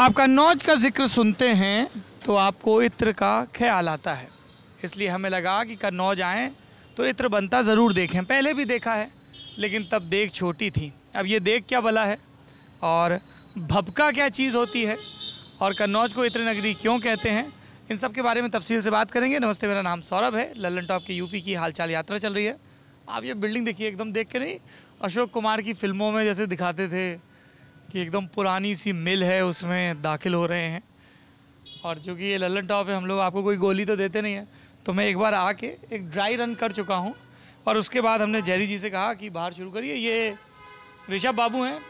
आपका नौज का जिक्र सुनते हैं तो आपको इत्र का ख्याल आता है इसलिए हमें लगा कि कन्नौज आएँ तो इत्र बनता ज़रूर देखें पहले भी देखा है लेकिन तब देख छोटी थी अब ये देख क्या बला है और भपका क्या चीज़ होती है और कन्नौज को इत्र नगरी क्यों कहते हैं इन सब के बारे में तफसील से बात करेंगे नमस्ते मेरा नाम सौरभ है लल्लन टॉप की यूपी की हालचाल यात्रा चल रही है आप ये बिल्डिंग देखिए एकदम देख के नहीं अशोक कुमार की फ़िल्मों में जैसे दिखाते थे कि एकदम पुरानी सी मिल है उसमें दाखिल हो रहे हैं और चूँकि ये ललन टॉप है हम लोग आपको कोई गोली तो देते नहीं है तो मैं एक बार आके एक ड्राई रन कर चुका हूँ और उसके बाद हमने जहरी जी से कहा कि बाहर शुरू करिए ये ऋषभ बाबू हैं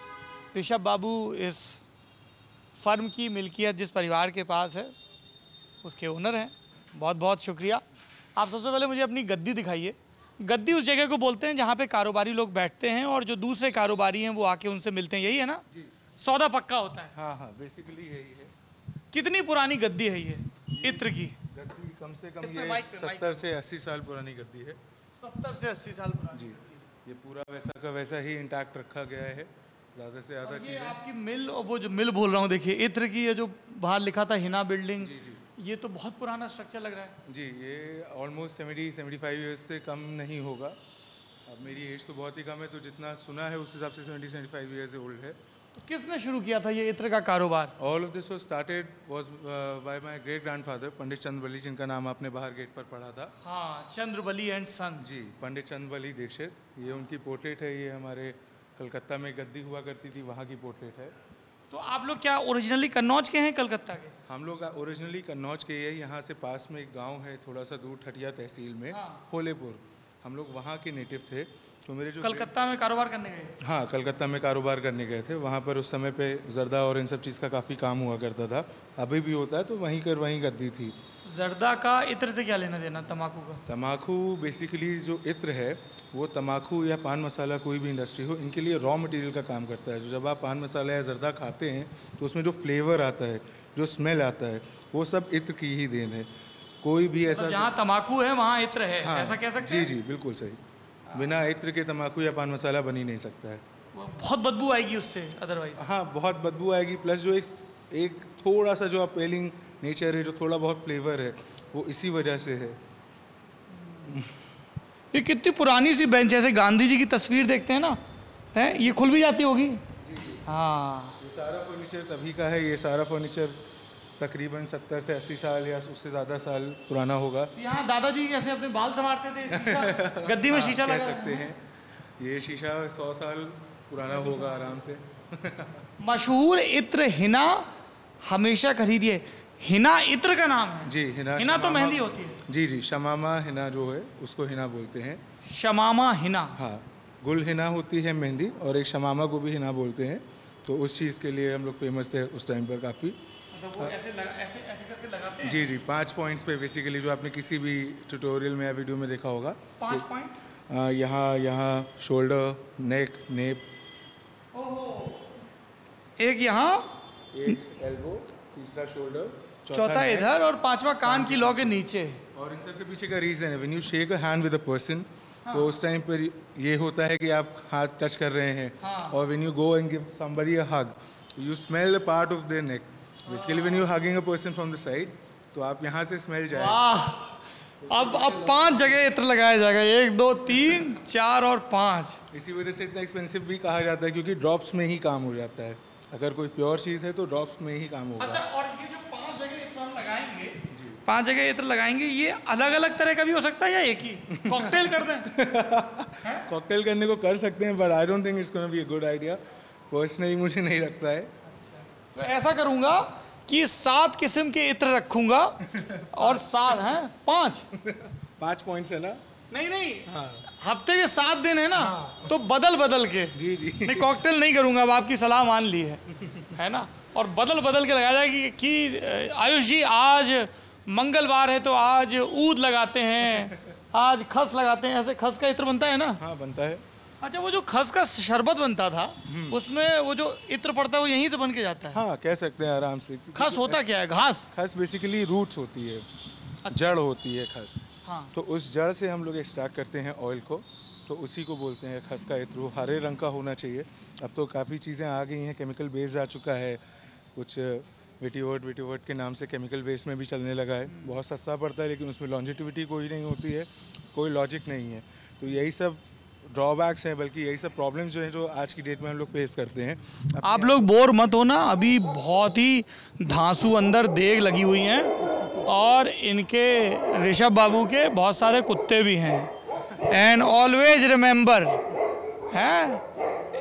ऋषभ बाबू इस फर्म की मिल्कियत जिस परिवार के पास है उसके ओनर हैं बहुत बहुत शुक्रिया आप सबसे पहले मुझे अपनी गद्दी दिखाइए गद्दी उस जगह को बोलते हैं जहाँ पे कारोबारी लोग बैठते हैं और जो दूसरे कारोबारी हैं वो आके उनसे मिलते हैं यही है ना जी। सौदा पक्का होता है हाँ हाँ बेसिकली यही है कितनी पुरानी गद्दी है ये इत्र की गद्दी कम से कम ये सत्तर से अस्सी साल पुरानी गद्दी है सत्तर से अस्सी साल पुरानी जी ये पूरा वैसा का वैसा ही इंटैक्ट रखा गया है ज़्यादा से ज़्यादा आपकी मिल और वो जो मिल बोल रहा हूँ देखिये इत्र की ये जो बाहर लिखा था हिना बिल्डिंग जी जी ये तो बहुत पुराना स्ट्रक्चर लग रहा है जी ये almost seventy seventy five years से कम नहीं होगा अब मेरी एज तो बहुत ही कम है तो जितना सुना है उस हिसाब से seventy seventy five years old है तो किसने शुरू किया था ये इत्र का कारोबार all of this was started was by my great grandfather Pandit Bali जिनका नाम आपने बाहर गेट पर पढ़ा था हाँ बली एंड सन जी पंडित बली दीक्षित ये उनकी पोर्ट्रेट है ये हमारे कलकत्ता में गद्दी हुआ करती थी वहाँ की पोर्ट्रेट है तो आप लोग क्या ओरिजिनली कन्नौज के हैं कलकत्ता के हम लोग ओरिजिनली कन्नौज के हैं यहाँ से पास में एक गांव है थोड़ा सा दूर ठटिया तहसील में हाँ। होलेपुर हम लोग वहाँ के नेटिव थे तो मेरे जो कलकत्ता में कारोबार करने गए हाँ कलकत्ता में कारोबार करने गए थे वहाँ पर उस समय पे जर्दा और इन सब चीज़ का काफ़ी काम हुआ करता था अभी भी होता है तो वहीं कर वहीं गद्दी थी जर्दा का इत्र से क्या लेना देना तम्बाकू का तम्बाकू बेसिकली जो इत्र है वो तम्बाकू या पान मसाला कोई भी इंडस्ट्री हो इनके लिए रॉ मटेरियल का काम करता है जो जब आप पान मसाला या जर्दा खाते हैं तो उसमें जो फ्लेवर आता है जो स्मेल आता है वो सब इत्र की ही देन है कोई भी मतलब ऐसा जहाँ तम्बाकू है वहाँ इत्र है हाँ, ऐसा कह सकते जी जी बिल्कुल सही हाँ। बिना इत्र के तम्बाकू या पान मसाला बन ही नहीं सकता है बहुत बदबू आएगी उससे अदरवाइज हाँ बहुत बदबू आएगी प्लस जो एक एक थोड़ा सा जो आप पेलिंग नेचर है जो थोड़ा बहुत फ्लेवर है वो इसी वजह से है ये कितनी पुरानी सी बेंच जैसे गांधी जी की तस्वीर देखते हैं ना है ये खुल भी जाती होगी हाँ ये सारा फर्नीचर तभी का है ये सारा फर्नीचर तकरीबन सत्तर से अस्सी साल या उससे ज़्यादा साल पुराना होगा यहाँ दादाजी कैसे अपने बाल संवारते थे गद्दी में हाँ, शीशा लगा सकते हैं ये शीशा सौ साल पुराना होगा आराम से मशहूर इत्र हिना हमेशा खरीदिए हिना इत्र का नाम है जी हिना हिना तो मेहंदी होती है जी जी शमामा हिना जो है उसको हिना बोलते हैं शमामा हिना हाँ गुल हिना होती है मेहंदी और एक शमामा को भी हिना बोलते हैं तो उस चीज़ के लिए हम लोग फेमस थे उस टाइम पर काफ़ी मतलब हाँ। जी जी पाँच पॉइंट्स पे बेसिकली जो आपने किसी भी ट्यूटोरियल में या वीडियो में देखा होगा पाँच पॉइंट तो- हाँ, यहाँ यहाँ शोल्डर नेक नेप एक यहाँ एक एल्बो तीसरा शोल्डर चौथा इधर और पांचवा कान की लॉ के नीचे और इन सब के पीछे का रीज़न है when you shake a hand with a person तो उस टाइम पर ये होता है कि आप हाथ टच कर रहे हैं हाँ। और when you go and give somebody a hug you smell a part of their neck basically when you hugging a person from the side तो आप यहां से स्मेल जाए तो अब अब पांच जगह इत्र लगाया जाएगा एक दो तीन चार और पांच इसी वजह से इतना एक्सपेंसिव भी कहा जाता है क्योंकि ड्रॉप्स में ही काम हो जाता है अगर कोई प्योर चीज़ है तो ड्रॉप्स में ही काम होगा अच्छा और ये जो लगाएंगे पांच जगह इत्र तो लगाएंगे ये अलग अलग तरह का भी हो सकता है या एक ही कॉकटेल कर दें कॉकटेल करने को कर सकते हैं but I don't think it's be good idea personally मुझे नहीं लगता है तो ऐसा करूंगा कि सात किस्म के इत्र रखूंगा और सात हैं पांच पांच पॉइंट्स है ना नहीं नहीं हाँ। हफ्ते के सात दिन है ना हाँ। तो बदल बदल के जी जी मैं कॉकटेल नहीं करूंगा अब आपकी सलाह मान ली है है ना और बदल बदल के लगाया जाए कि, कि आयुष जी आज मंगलवार है तो आज ऊद लगाते हैं आज खस लगाते हैं ऐसे खस का इत्र बनता है ना हाँ बनता है अच्छा वो जो खस का शरबत बनता था हम्म। उसमें वो जो इत्र पड़ता है वो यहीं से बन के जाता है हाँ कह सकते हैं आराम से खस होता क्या है घास खस बेसिकली रूट्स होती है अच्छा। जड़ होती है खस हाँ तो उस जड़ से हम लोग एक्सट्रैक्ट करते हैं ऑयल को तो उसी को बोलते हैं खस का इत्र हरे रंग का होना चाहिए अब तो काफ़ी चीज़ें आ गई हैं केमिकल बेस्ड आ चुका है कुछ विटीवर्ट विटीवर्ट के नाम से केमिकल बेस में भी चलने लगा है हम्म। बहुत सस्ता पड़ता है लेकिन उसमें लॉन्जिटिविटी कोई नहीं होती है कोई लॉजिक नहीं है तो यही सब ड्रॉबैक्स हैं बल्कि यही सब प्रॉब्लम्स जो हैं जो आज की डेट में हम लोग फेस करते हैं आप लोग बोर मत हो ना अभी बहुत ही धांसू अंदर देग लगी हुई हैं और इनके ऋषभ बाबू के बहुत सारे कुत्ते भी हैं एंड ऑलवेज रिमेंबर हैं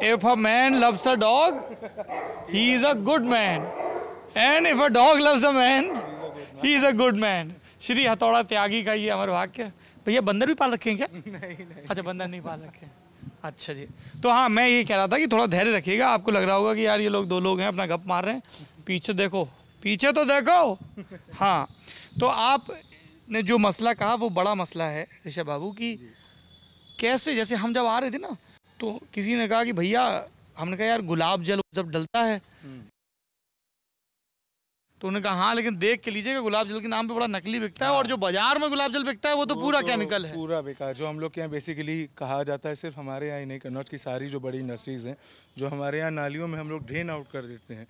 If a man loves a dog, he is a good man. And if a dog loves a man, he is a good man. Shri Hathoda Tyagi का ये amar वाक्य भैया बंदर भी पाल रखे हैं क्या नहीं नहीं अच्छा बंदर नहीं पाल रखे अच्छा जी तो हाँ मैं ये कह रहा था कि थोड़ा धैर्य रखिएगा आपको लग रहा होगा कि यार ये लोग दो लोग हैं अपना गप मार रहे हैं पीछे देखो पीछे तो देखो हाँ तो आपने जो मसला कहा वो बड़ा मसला है ऋषभ बाबू की कैसे जैसे हम जब आ रहे थे ना तो किसी ने कहा कि भैया हमने कहा यार गुलाब जल जब डलता है हम्म। तो उन्होंने कहा हाँ लेकिन देख के लीजिएगा गुलाब जल के नाम पे बड़ा नकली बिकता हाँ। है और जो बाजार में गुलाब जल बिकता है वो तो वो पूरा तो केमिकल है पूरा बेकार जो हम लोग के यहाँ बेसिकली कहा जाता है सिर्फ हमारे यहाँ ही नहीं कन्नौज की सारी जो बड़ी इंडस्ट्रीज हैं जो हमारे यहाँ नालियों में हम लोग ड्रेन आउट कर देते हैं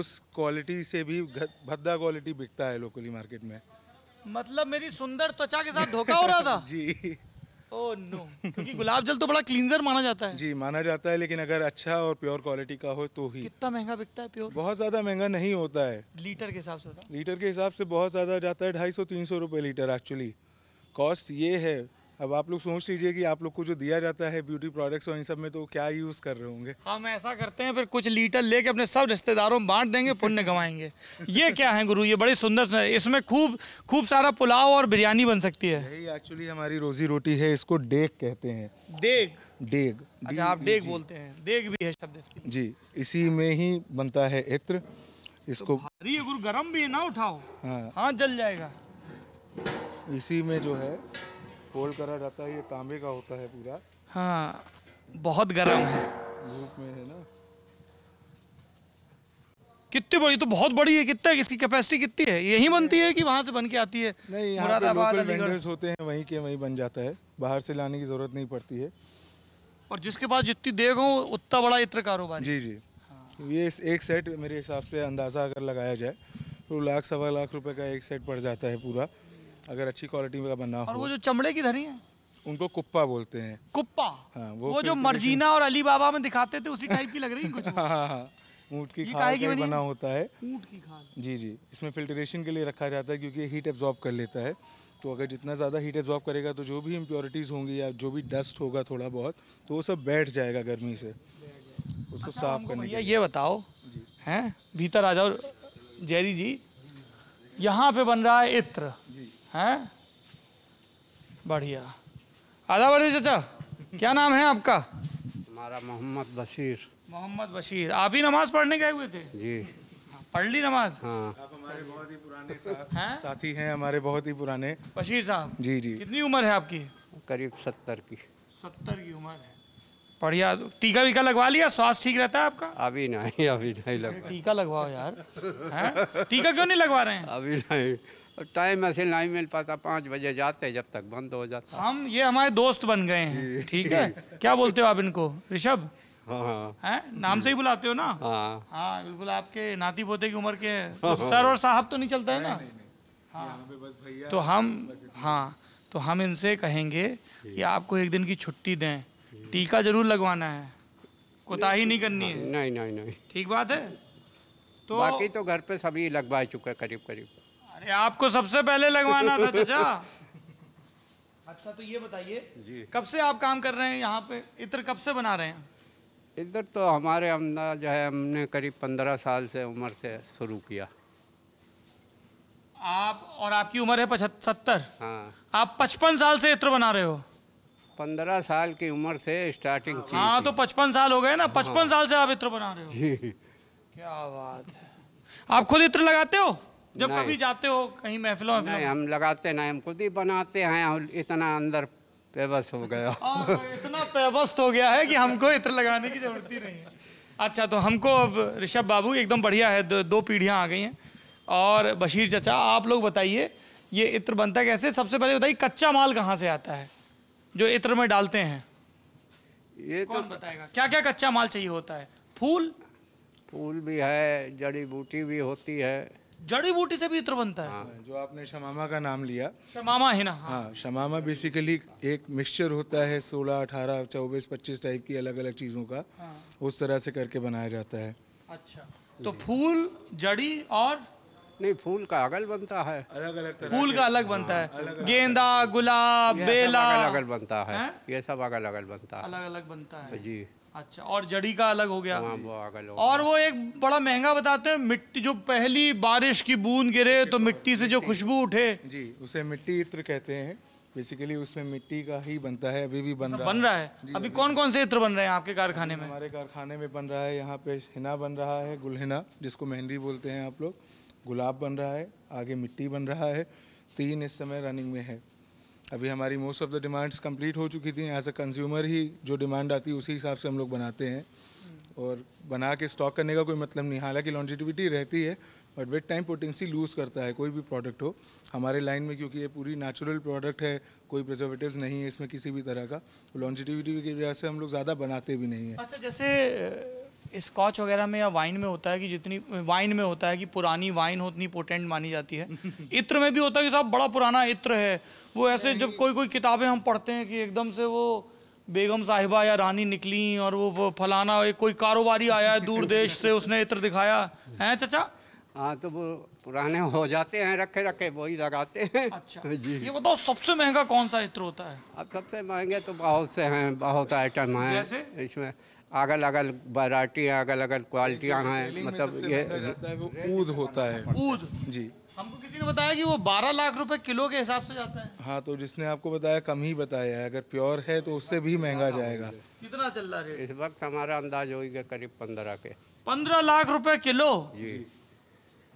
उस क्वालिटी से भी भद्दा क्वालिटी बिकता है लोकली मार्केट में मतलब मेरी सुंदर त्वचा के साथ धोखा हो रहा था जी नो oh, क्योंकि गुलाब जल तो बड़ा क्लींजर माना जाता है जी माना जाता है लेकिन अगर अच्छा और प्योर क्वालिटी का हो तो ही कितना महंगा बिकता है प्योर बहुत ज्यादा महंगा नहीं होता है लीटर के हिसाब से होता है लीटर के हिसाब से बहुत ज्यादा जाता है ढाई सौ तीन सौ रुपये लीटर एक्चुअली कॉस्ट ये है अब आप लोग सोच लीजिए कि आप लोग को जो दिया जाता है ब्यूटी प्रोडक्ट्स और इन सब में तो क्या यूज़ कर रहे होंगे हाँ, हम ऐसा करते हैं फिर कुछ लीटर लेके अपने सब रिश्तेदारों में बांट देंगे पुण्य कमाएंगे ये क्या है गुरु ये बड़ी सुंदर इसमें खूब खूब सारा पुलाव और बिरयानी बन सकती है यही एक्चुअली हमारी रोजी रोटी है इसको डेग कहते हैं डेग डेग अच्छा आप डेग बोलते हैं डेग भी है शब्द जी इसी में ही बनता है इत्र इसको अरे तो गुरु गर्म भी है ना उठाओ हाँ जल जाएगा इसी में जो है कोल करा रहता है ये तांबे का होता है पूरा हाँ बहुत गर्म है धूप में है ना कितनी बड़ी तो बहुत बड़ी है कितना इसकी कैपेसिटी कितनी है यही बनती है कि वहाँ से बन के आती है नहीं यहाँ पे होते हैं वहीं के वहीं बन जाता है बाहर से लाने की जरूरत नहीं पड़ती है और जिसके पास जितनी देख हो उतना बड़ा इत्र कारोबार जी जी हाँ। ये एक सेट मेरे हिसाब से अंदाज़ा अगर लगाया जाए तो लाख सवा लाख रुपए का एक सेट पड़ जाता है पूरा अगर अच्छी क्वालिटी का बना और हो वो जो चमड़े की धरी है उनको कुप्पा बोलते हैं कुप्पा हाँ, वो, वो जो मर्जीना और अली बाबा में दिखाते थे उसी टाइप की लग रही है कुछ हाँ, हाँ, हाँ। ऊँट की खाल का बना होता है ऊँट की खाल जी जी इसमें फिल्ट्रेशन के लिए रखा जाता है क्योंकि हीट एब्जॉर्ब कर लेता है तो अगर जितना ज़्यादा हीट एब्जॉर्ब करेगा तो जो भी इम्प्योरिटीज़ होंगी या जो भी डस्ट होगा थोड़ा बहुत तो वो सब बैठ जाएगा गर्मी से उसको अच्छा, साफ करने ये बताओ हैं भीतर आ जाओ जैरी जी यहाँ पे बन रहा है इत्र जी हैं बढ़िया आधा बढ़िया चाचा क्या नाम है आपका हमारा मोहम्मद बशीर मोहम्मद बशीर आप ही नमाज पढ़ने गए हुए थे जी हाँ, पढ़ ली नमाज हाँ हमारे बहुत ही पुराने हैं? साथी हैं हमारे बहुत ही पुराने बशीर साहब जी जी कितनी उम्र है आपकी करीब सत्तर की सत्तर की उम्र है बढ़िया टीका वीका लगवा लिया स्वास्थ्य ठीक रहता है आपका अभी नहीं अभी नहीं लगवा टीका लगवाओ यार टीका क्यों नहीं लगवा रहे हैं अभी नहीं और टाइम ऐसे नहीं मिल पाता पाँच बजे जाते जब तक बंद हो जाता हम ये हमारे दोस्त बन गए हैं ठीक है क्या बोलते हो आप इनको ऋषभ हाँ, हाँ। है नाम से ही बुलाते हो ना हाँ हाँ बिल्कुल आपके नाती पोते की उम्र के हाँ, हाँ। सर और साहब तो नहीं चलता है ना हाँ तो हम हाँ तो हम इनसे कहेंगे कि आपको एक दिन की छुट्टी दें टीका जरूर लगवाना है कोताही नहीं करनी है नहीं नहीं नहीं ठीक बात है तो बाकी तो घर पे सभी लगवा चुके करीब करीब अरे आपको सबसे पहले लगवाना था चाचा अच्छा तो ये बताइए कब से आप काम कर रहे हैं यहाँ पे इत्र कब से बना रहे हैं इधर तो हमारे अमदा जो है हमने करीब पंद्रह साल से उम्र से शुरू किया आप और आपकी उम्र है पचहत्तर हाँ आप पचपन साल से इत्र बना रहे हो पंद्रह साल की उम्र से स्टार्टिंग की हाँ तो पचपन साल हो गए ना पचपन हाँ। साल से आप इत्र बना रहे हो जी क्या बात है आप खुद इत्र लगाते हो जब कभी जाते हो कहीं महफिलों में हम लगाते नहीं हम खुद ही बनाते हैं हम इतना अंदर पेबस हो गया हाँ, इतना पेबस्त हो गया है कि हमको इत्र लगाने की जरूरत ही नहीं है अच्छा तो हमको अब ऋषभ बाबू एकदम बढ़िया है दो, दो पीढ़ियाँ आ गई हैं और बशीर चचा आप लोग बताइए ये इत्र बनता कैसे सबसे पहले बताइए कच्चा माल कहाँ से आता है जो इत्र में डालते हैं ये तो- कौन तो बताएगा क्या क्या कच्चा माल चाहिए होता है फूल फूल भी है जड़ी बूटी भी होती है जड़ी बूटी से भी इत्र बनता है हाँ, जो आपने शमामा का नाम लिया शमामा है ना हाँ, हाँ शमामा बेसिकली एक मिक्सचर होता है सोलह अठारह चौबीस पच्चीस टाइप की अलग अलग चीज़ों का हाँ। उस तरह से करके बनाया जाता है अच्छा तो फूल जड़ी और नहीं फूल का अगल बनता है अलग अलग फूल का अलग बनता हाँ, है गेंदा गुलाब बेला अलग अगल बनता है ये सब अगल अगल बनता है अलग अलग बनता है जी अच्छा और जड़ी का अलग हो गया वो हाँ, और वो एक बड़ा महंगा बताते हैं मिट्टी जो पहली बारिश की बूंद गिरे तो मिट्टी से जो खुशबू उठे जी उसे मिट्टी इत्र कहते हैं बेसिकली उसमें मिट्टी का ही बनता है अभी भी बन अच्छा, रहा बन रहा है अभी कौन कौन से इत्र बन रहे हैं आपके कारखाने में हमारे कारखाने में बन रहा है यहाँ पे हिना बन रहा है गुलहिना जिसको मेहंदी बोलते हैं आप लोग गुलाब बन रहा है आगे मिट्टी बन रहा है तीन इस समय रनिंग में है अभी हमारी most of the demands complete हो चुकी थी एज अ कंज्यूमर ही जो डिमांड आती है उसी हिसाब से हम लोग बनाते हैं और बना के स्टॉक करने का कोई मतलब नहीं हालांकि लॉन्जिटिविटी रहती है but with time potency lose करता है कोई भी प्रोडक्ट हो हमारे लाइन में क्योंकि ये पूरी नेचुरल प्रोडक्ट है कोई प्रिजर्वेटिव नहीं है इसमें किसी भी तरह का तो लॉन्जिटिविटी की वजह से हम लोग ज़्यादा बनाते भी नहीं हैं अच्छा जैसे स्कॉच वगैरह में या वाइन में होता है कि जितनी वाइन में होता है कि पुरानी वाइन हो उतनी पोटेंट मानी जाती है इत्र में भी होता है कि साहब बड़ा पुराना इत्र है वो ऐसे जब कोई कोई किताबें हम पढ़ते हैं कि एकदम से वो बेगम साहिबा या रानी निकली और वो फलाना एक कोई कारोबारी आया है दूर देश से उसने इत्र दिखाया है चचा हाँ तो वो पुराने हो जाते हैं रखे रखे वही लगाते हैं अच्छा जी ये बताओ सबसे महंगा कौन सा इत्र होता है अब सबसे महंगे तो बहुत से हैं बहुत आइटम हैं इसमें अगल अगल वराइटी अगल अगल क्वालिटियाँ हैं मतलब ये ऊद होता है ऊद जी हमको किसी ने बताया कि वो 12 लाख रुपए किलो के हिसाब से जाता है हाँ तो जिसने आपको बताया कम ही बताया है अगर प्योर है तो उससे भी महंगा जाएगा कितना चल रहा है इस वक्त हमारा अंदाज होगा करीब पंद्रह के पंद्रह लाख रुपए किलो जी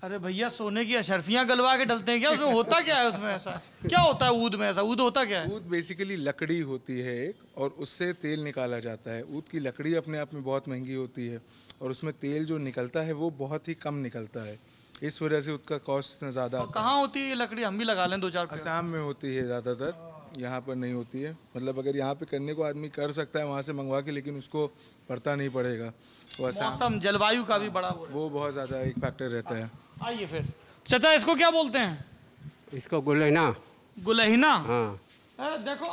अरे भैया सोने की अशर्फियां गलवा के डलते हैं क्या उसमें होता क्या है उसमें ऐसा क्या होता है ऊद में ऐसा ऊद होता क्या है ऊद बेसिकली लकड़ी होती है एक और उससे तेल निकाला जाता है ऊद की लकड़ी अपने आप में बहुत महंगी होती है और उसमें तेल जो निकलता है वो बहुत ही कम निकलता है इस वजह से उसका कॉस्ट ज़्यादा कहाँ होती है ये लकड़ी हम भी लगा लें दो चार आसाम में होती है ज़्यादातर यहाँ पर नहीं होती है मतलब अगर यहाँ पे करने को आदमी कर सकता है वहाँ से मंगवा के लेकिन उसको पड़ता नहीं पड़ेगा मौसम जलवायु का भी बड़ा वो बहुत ज़्यादा एक फैक्टर रहता है आइए फिर चाचा इसको क्या बोलते हैं इसको गुलहिना गुलहिना हाँ देखो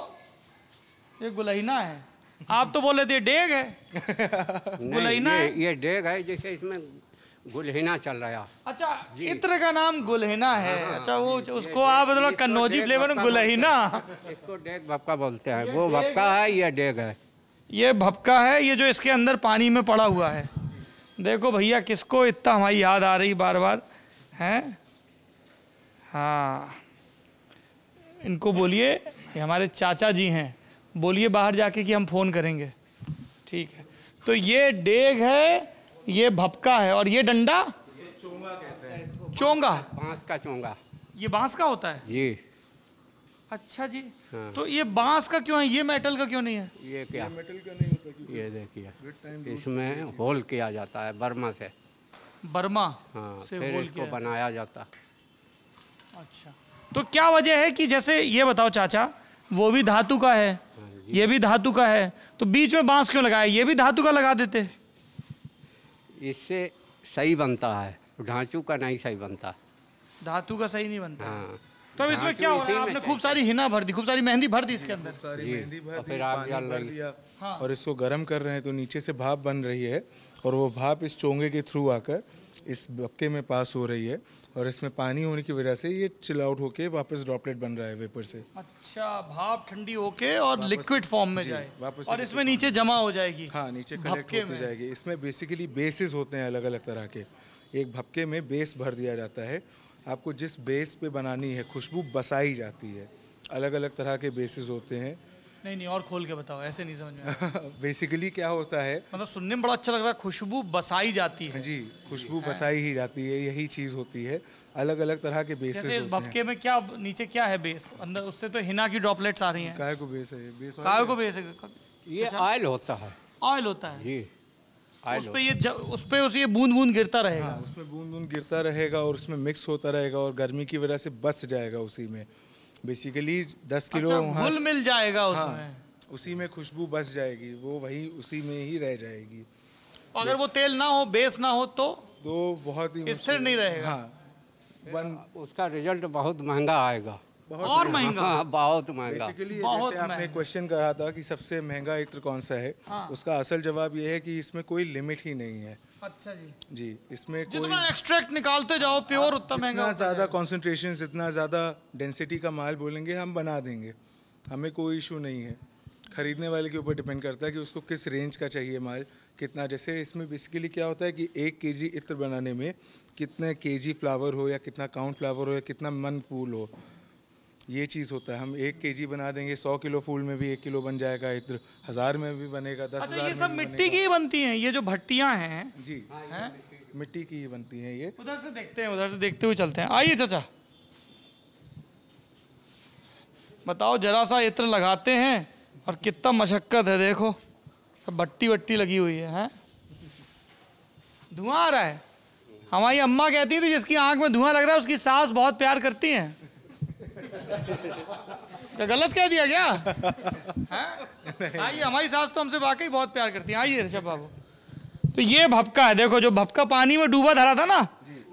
ये गुलहिना है आप तो बोले थे डेग है गुलहिना है। ये डेग है जैसे इसमें गुलहिना चल रहा है अच्छा इत्र का नाम गुलहिना है हाँ, हाँ, अच्छा वो उसको आप मतलब कन्नौजी फ्लेवर में गुलहिना इसको डेग भपका बोलते हैं वो भपका है ये डेग है ये भपका है ये जो इसके अंदर पानी में पड़ा हुआ है देखो भैया किसको इतना हमारी याद आ रही बार बार हैं हाँ इनको बोलिए ये हमारे चाचा जी हैं बोलिए बाहर जाके कि हम फ़ोन करेंगे ठीक है तो ये डेग है ये भपका है और ये डंडा ये चोंगा कहते हैं चोंगा बांस का चोंगा ये बांस का होता है जी अच्छा जी हाँ। तो ये बांस का क्यों है ये मेटल का क्यों नहीं है ये क्या ये मेटल का नहीं होता ये देखिए इसमें होल किया जाता है बर्मा से बर्मा हाँ, से फिर इसको बनाया जाता अच्छा तो क्या वजह है कि जैसे ये बताओ चाचा वो भी धातु का है हाँ ये भी धातु का है तो बीच में बांस क्यों लगाया ये भी धातु का लगा देते इससे सही बनता है ढांचू का नहीं सही बनता धातु का सही नहीं बनता हाँ। तो अब इसमें क्या हो रहा है आपने खूब सारी हिना भर दी खूब सारी मेहंदी भर दी इसके हाँ, अंदर सारी मेहंदी भर दी और इसको गर्म कर रहे हैं तो नीचे से भाप बन रही है और वो भाप इस चोंगे के थ्रू आकर इस बक्के में पास हो रही है और इसमें पानी होने की वजह से ये चिल आउट होके वापस ड्रॉपलेट बन रहा है वेपर से अच्छा भाप ठंडी होके और लिक्विड फॉर्म में जाए वापस और इसमें नीचे जमा हो जाएगी हाँ नीचे कलेक्ट होती जाएगी इसमें बेसिकली बेसिस होते हैं अलग अलग तरह के एक भपके में बेस भर दिया जाता है आपको जिस बेस पे बनानी है खुशबू बसाई जाती है अलग अलग तरह के बेसिस होते हैं नहीं नहीं और खोल के बताओ ऐसे नहीं समझ में बेसिकली क्या होता है मतलब सुनने में बड़ा अच्छा लग रहा है खुशबू बसाई जाती है जी खुशबू बसाई ही जाती है यही चीज़ होती है अलग अलग तरह के बेस इस भपके में क्या नीचे क्या है बेस अंदर उससे तो हिना की ड्रॉपलेट्स आ रही है काय को बेस है बेस काय को बेस है ये ऑयल अच्छा। होता है ऑयल होता है जी उस पे ये उस पे उस ये बूंद बूंद गिरता रहेगा हाँ, उसमें बूंद बूंद गिरता रहेगा और उसमें मिक्स होता रहेगा और गर्मी की वजह से बच जाएगा उसी में बेसिकली दस अच्छा, किलो अच्छा, घुल मिल जाएगा हाँ, उसमें हाँ, उसी में खुशबू बस जाएगी वो वही उसी में ही रह जाएगी तो अगर वो तेल ना हो बेस ना हो तो तो बहुत ही स्थिर नहीं रहेगा हाँ उसका रिजल्ट बहुत महंगा आएगा बहुत और महंगा हाँ, बहुत महंगा बेसिकली बहुत आपने क्वेश्चन करा था कि सबसे महंगा इत्र कौन सा है हाँ। उसका असल जवाब यह है कि इसमें कोई लिमिट ही नहीं है अच्छा जी जी इसमें जितना एक्सट्रैक्ट निकालते जाओ प्योर उतना महंगा ज़्यादा कॉन्सेंट्रेशन जितना ज़्यादा डेंसिटी का माल बोलेंगे हम बना देंगे हमें कोई इशू नहीं है खरीदने वाले के ऊपर डिपेंड करता है कि उसको किस रेंज का चाहिए माल कितना जैसे इसमें बेसिकली क्या होता है कि एक के जी इत्र बनाने में कितने के जी फ्लावर हो या कितना काउंट फ्लावर हो या कितना मन फूल हो ये चीज़ होता है हम एक के जी बना देंगे सौ किलो फूल में भी एक किलो बन जाएगा इधर हज़ार में भी बनेगा दस अच्छा, ये सब मिट्टी की ही बनती हैं ये जो भट्टियाँ हैं जी हैं मिट्टी की ही बनती हैं ये उधर से देखते हैं उधर से देखते हुए चलते हैं आइए चाचा बताओ जरा सा इत्र लगाते हैं और कितना मशक्क़त है देखो सब भट्टी वट्टी लगी हुई है, धुआं आ रहा है हमारी अम्मा कहती थी जिसकी आंख में धुआं लग रहा है उसकी सास बहुत प्यार करती हैं क्या गलत कह दिया क्या आइए हाँ? हमारी सास तो हमसे वाकई बहुत प्यार करती है आइए ऋषभ बाबू तो ये भपका है देखो जो भपका पानी में डूबा धरा था ना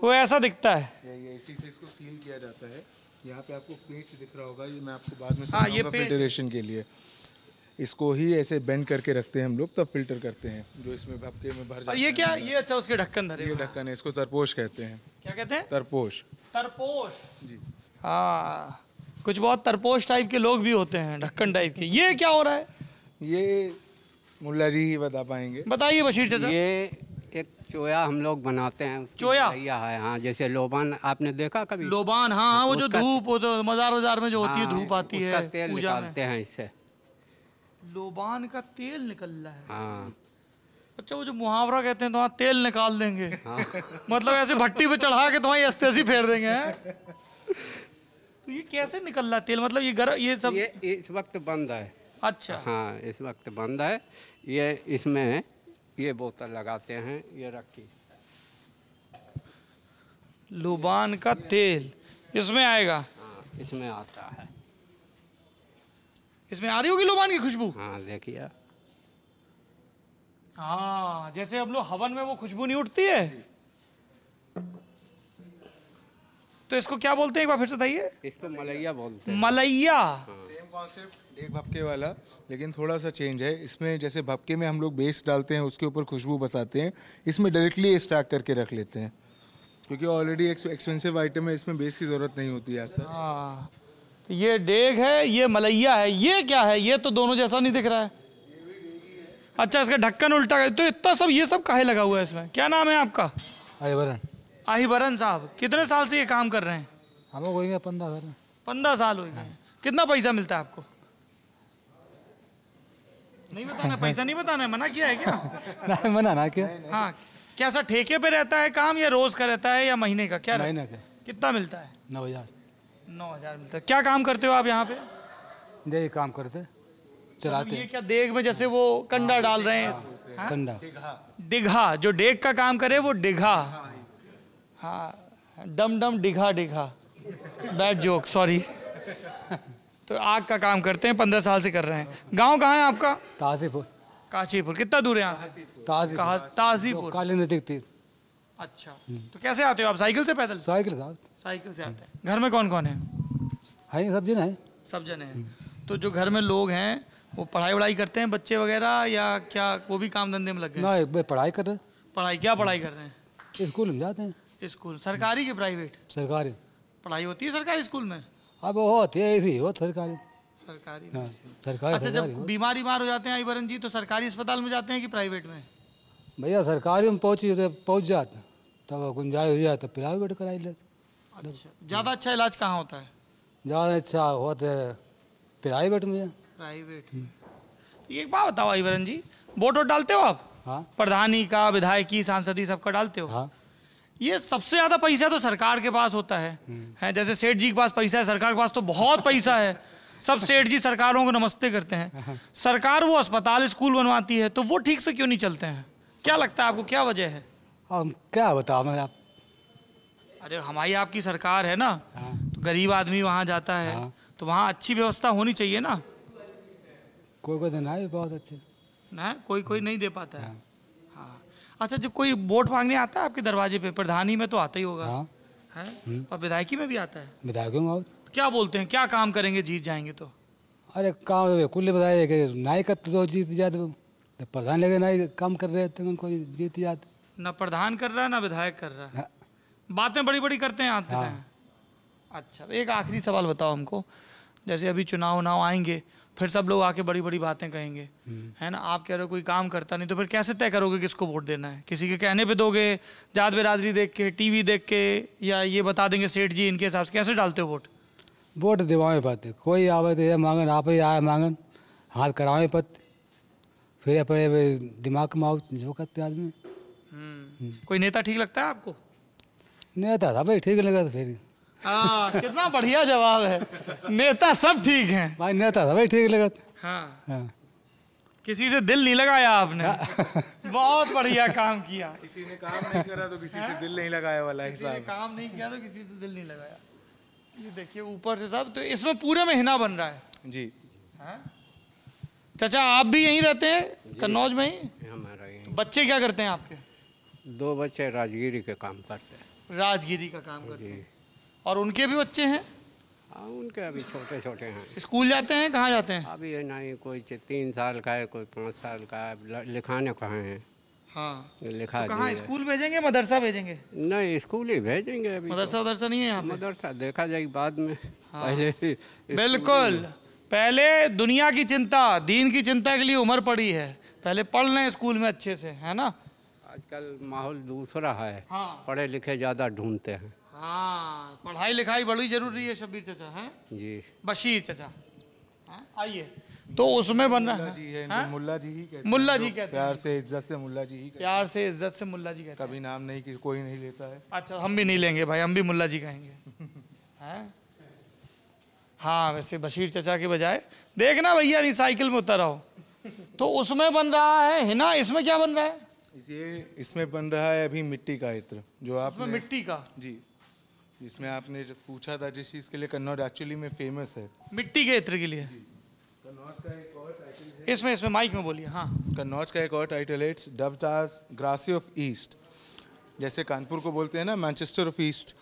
वो ऐसा दिखता है ये इसी से इसको सील किया जाता है यहाँ पे आपको पेच दिख रहा होगा ये मैं आपको बाद में हाँ ये फिल्टरेशन के लिए इसको ही ऐसे बेंड करके रखते हैं हम लोग तब फिल्टर करते हैं जो इसमें में भर जाता ये क्या ये अच्छा उसके ढक्कन धरे ये ढक्कन है इसको तरपोश कहते हैं क्या कहते हैं तरपोश तरपोश जी हाँ कुछ बहुत तरपोश टाइप के लोग भी होते हैं ढक्कन टाइप के ये क्या हो रहा है ये मुल्ला जी ही बता पाएंगे बताइए बशीर चाचा ये एक चोया हम लोग बनाते हैं चोया है हाँ जैसे लोबान आपने देखा कभी लोबान हाँ हाँ वो जो धूप तो मजार वजार में जो होती है हाँ, धूप आती है तेल निकालते हैं इससे लोबान का तेल निकल रहा है हाँ अच्छा वो जो मुहावरा कहते हैं तो तेल निकाल देंगे हाँ। मतलब ऐसे भट्टी पे चढ़ा के तुम्हारी तो अस्तेसी फेर देंगे तो ये कैसे निकल रहा तेल मतलब ये गर, ये सब ये इस वक्त बंद है अच्छा हाँ इस वक्त बंद है ये इसमें ये बोतल लगाते हैं ये रखी लुबान का तेल इसमें आएगा हाँ इसमें आता है इसमें आ रही होगी लुबान की खुशबू हाँ देखिए हाँ जैसे हम लोग हवन में वो खुशबू नहीं उठती है तो इसको क्या बोलते हैं एक बार फिर से बताइए इसको मलैया बोलते हैं मलैया सेम कॉन्सेप्ट एक भपके वाला लेकिन थोड़ा सा चेंज है इसमें जैसे भपके में हम लोग बेस डालते हैं उसके ऊपर खुशबू बसाते हैं इसमें डायरेक्टली स्टार्क करके रख लेते हैं क्योंकि ऑलरेडी एक्सपेंसिव आइटम है इसमें बेस की ज़रूरत नहीं होती है हाँ, सर तो ये डेग है ये मलैया है ये क्या है ये तो दोनों जैसा नहीं दिख रहा है अच्छा इसका ढक्कन उल्टा तो इतना सब ये सब काहे लगा हुआ है इसमें क्या नाम है आपका अयवरण आहिबरन साहब कितने साल से ये काम कर रहे हैं हम लोग पंद्रह साल पंद्रह साल हो गए हाँ। कितना पैसा मिलता है आपको नहीं बताना पैसा नहीं बताना है मना किया है क्या मना ना क्या हाँ क्या सर ठेके पे रहता है काम या रोज का रहता है या महीने का क्या महीने का कितना मिलता है नौ हजार नौ हजार मिलता है क्या काम करते हो आप यहाँ पे दे काम करते चलाते मतलब ये क्या देख में जैसे वो कंडा हाँ, डाल रहे हैं हाँ, कंडा डिघा जो डेग का काम करे वो डिघा हाँ डम डम डिघा डिघा बैड जोक सॉरी तो आग का काम करते हैं पंद्रह साल से कर रहे हैं गांव कहाँ है आपका ताजीपुर काशीपुर कितना दूर है यहाँ से ताजीपुर ताजीपुर काली नदी तीर अच्छा तो कैसे आते हो आप साइकिल से पैदल साइकिल साहब साइकिल से आते हैं घर में कौन कौन है है सब जन है सब जन है तो जो घर में लोग हैं वो पढ़ाई वढ़ाई करते हैं बच्चे वगैरह या क्या वो भी काम धंधे में लग गए पढ़ाई कर रहे हैं पढ़ाई क्या पढ़ाई कर रहे हैं स्कूल जाते हैं स्कूल सरकारी की प्राइवेट सरकारी पढ़ाई होती है सरकारी स्कूल में अब हाँ, वो होती है ऐसी वो सरकारी हाँ, सरकारी अच्छा जब बीमार बीमार हो जाते हैं आईवरन जी तो सरकारी अस्पताल में जाते हैं कि प्राइवेट में भैया सरकारी में पहुँची तो पहुँच जाते तब गुंजाइश हो जाए तो प्राइवेट कराई लेते अच्छा ज़्यादा अच्छा इलाज कहाँ होता है ज़्यादा अच्छा होता है प्राइवेट में प्राइवेट हम्म। तो एक बात बताओ आईवरन जी वोट वोट डालते हो आप हाँ प्रधानी का विधायकी सांसदी सबका डालते हो हाँ ये सबसे ज्यादा पैसा तो सरकार के पास होता है हम्म। है जैसे सेठ जी के पास पैसा है सरकार के पास तो बहुत पैसा है सब सेठ जी सरकारों को नमस्ते करते हैं हाँ। सरकार वो अस्पताल स्कूल बनवाती है तो वो ठीक से क्यों नहीं चलते हैं क्या लगता है आपको क्या वजह है हम क्या बताओ मैं आप अरे हमारी आपकी सरकार है ना हाँ। तो गरीब आदमी वहाँ जाता है हाँ। तो वहाँ अच्छी व्यवस्था होनी चाहिए ना कोई कोई देना तो बहुत अच्छे ना कोई कोई नहीं दे पाता है अच्छा जब कोई वोट मांगने आता है आपके दरवाजे पे प्रधान में तो आता ही होगा हाँ है हम्म। और विधायकी में भी आता है विधायकों में क्या बोलते हैं क्या काम करेंगे जीत जाएंगे तो अरे काम तो कुल बताए कि तो जीत जाते प्रधान लेके नाई काम कर रहे थे तो उनको जीत जाते ना प्रधान कर रहा है ना विधायक कर रहा है हाँ। बातें बड़ी बड़ी करते हैं आते हाँ। हैं अच्छा एक आखिरी सवाल बताओ हमको जैसे अभी चुनाव उनाव आएंगे फिर सब लोग आके बड़ी बड़ी बातें कहेंगे हम्म। है ना आप कह रहे हो कोई काम करता नहीं तो फिर कैसे तय करोगे किसको वोट देना है किसी के कहने पे दोगे जात बिरादरी देख के टीवी देख के या ये बता देंगे सेठ जी इनके हिसाब से कैसे डालते हो वोट वोट दिवाए पाते कोई आवे तो ये मांगन आप ही आए मांगन हाथ करावे पत्ते फिर अपने दिमाग कमाओ जो करते आदमी हम्म। कोई नेता ठीक लगता है आपको नेता था भाई ठीक लगा तो फिर हाँ कितना बढ़िया जवाब है नेता सब ठीक हैं भाई नेता था भाई ठीक लगा हाँ, हाँ। किसी से दिल नहीं लगाया आपने हाँ। बहुत बढ़िया काम किया किसी ने काम नहीं करा तो किसी से हाँ। दिल नहीं लगाया वाला किसी ने काम नहीं किया तो किसी से दिल नहीं लगाया ये देखिए ऊपर से साहब तो इसमें पूरे में हिना बन रहा है जी चाचा आप भी यहीं रहते हैं कन्नौज में ही बच्चे क्या करते हैं आपके दो बच्चे राजगिरी के काम करते हैं राजगिरी का काम करते हैं और उनके भी बच्चे हैं आ, हाँ, उनके अभी छोटे छोटे हैं स्कूल जाते हैं कहाँ जाते हैं अभी नहीं कोई तीन साल का है कोई पाँच साल का है लिखाने कहाँ हैं हाँ लिखा तो कहाँ स्कूल भेजेंगे मदरसा भेजेंगे नहीं स्कूल ही भेजेंगे अभी तो। मदरसा उदरसा नहीं है यहाँ मदरसा देखा जाएगी बाद में हाँ। पहले बिल्कुल पहले दुनिया की चिंता दीन की चिंता के लिए उम्र पड़ी है पहले पढ़ लें स्कूल में अच्छे से है ना आजकल माहौल दूसरा है हाँ। पढ़े लिखे ज़्यादा ढूंढते हैं हाँ पढ़ाई लिखाई बड़ी जरूरी है शबीर चाचा हैं जी बशीर चाचा आइए तो उसमें बन रहा जी है मुल्ला जी ही कहते मुल्ला जी कहते प्यार से इज्जत से मुल्ला जी ही प्यार से इज्जत से मुल्ला जी कहते कभी नाम नहीं किसी कोई नहीं लेता है अच्छा हम भी नहीं लेंगे भाई हम भी मुल्ला जी कहेंगे हाँ वैसे बशीर चचा के बजाय देखना भैया नहीं साइकिल में उतर आओ तो उसमें बन रहा है हिना इसमें क्या बन रहा है ये इसमें बन रहा है अभी मिट्टी का इत्र जो आप मिट्टी का जी जिसमें आपने जब पूछा था जिस चीज़ के लिए कन्नौज एक्चुअली में फेमस है मिट्टी के इत्र के लिए कन्नौज का एक और टाइटल इसमें इसमें माइक में बोलिए हाँ कन्नौज का एक और टाइटल है it's dubbed as Grasse of east जैसे कानपुर को बोलते हैं ना मैनचेस्टर ऑफ ईस्ट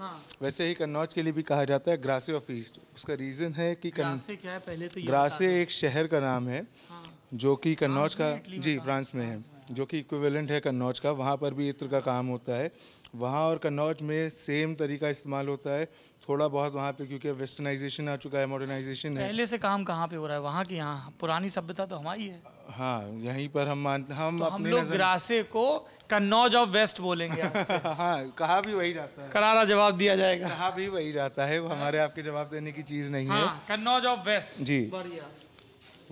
वैसे ही कन्नौज के लिए भी कहा जाता है ग्रासे ऑफ ईस्ट उसका रीज़न है कि ग्रासे क्या है पहले तो ग्रासे एक शहर का नाम है हाँ। जो कि कन्नौज का जी फ्रांस में है जो कि इक्विवेलेंट है कन्नौज का वहाँ पर भी इत्र का काम होता है वहाँ और कन्नौज में सेम तरीका इस्तेमाल होता है थोड़ा बहुत वहाँ पे क्योंकि वेस्टर्नाइजेशन आ चुका है मॉडर्नाइजेशन है पहले से काम कहाँ पे हो रहा है वहाँ की यहाँ पुरानी सभ्यता तो हमारी है हाँ यहीं पर हम मान हम तो हम लोग ग्रासे को कन्नौज ऑफ वेस्ट बोलेंगे हाँ कहा भी वही रहता है करारा जवाब दिया जाएगा कहा भी वही रहता है हमारे आपके जवाब देने की चीज़ नहीं है हाँ, कन्नौज ऑफ वेस्ट जी बढ़िया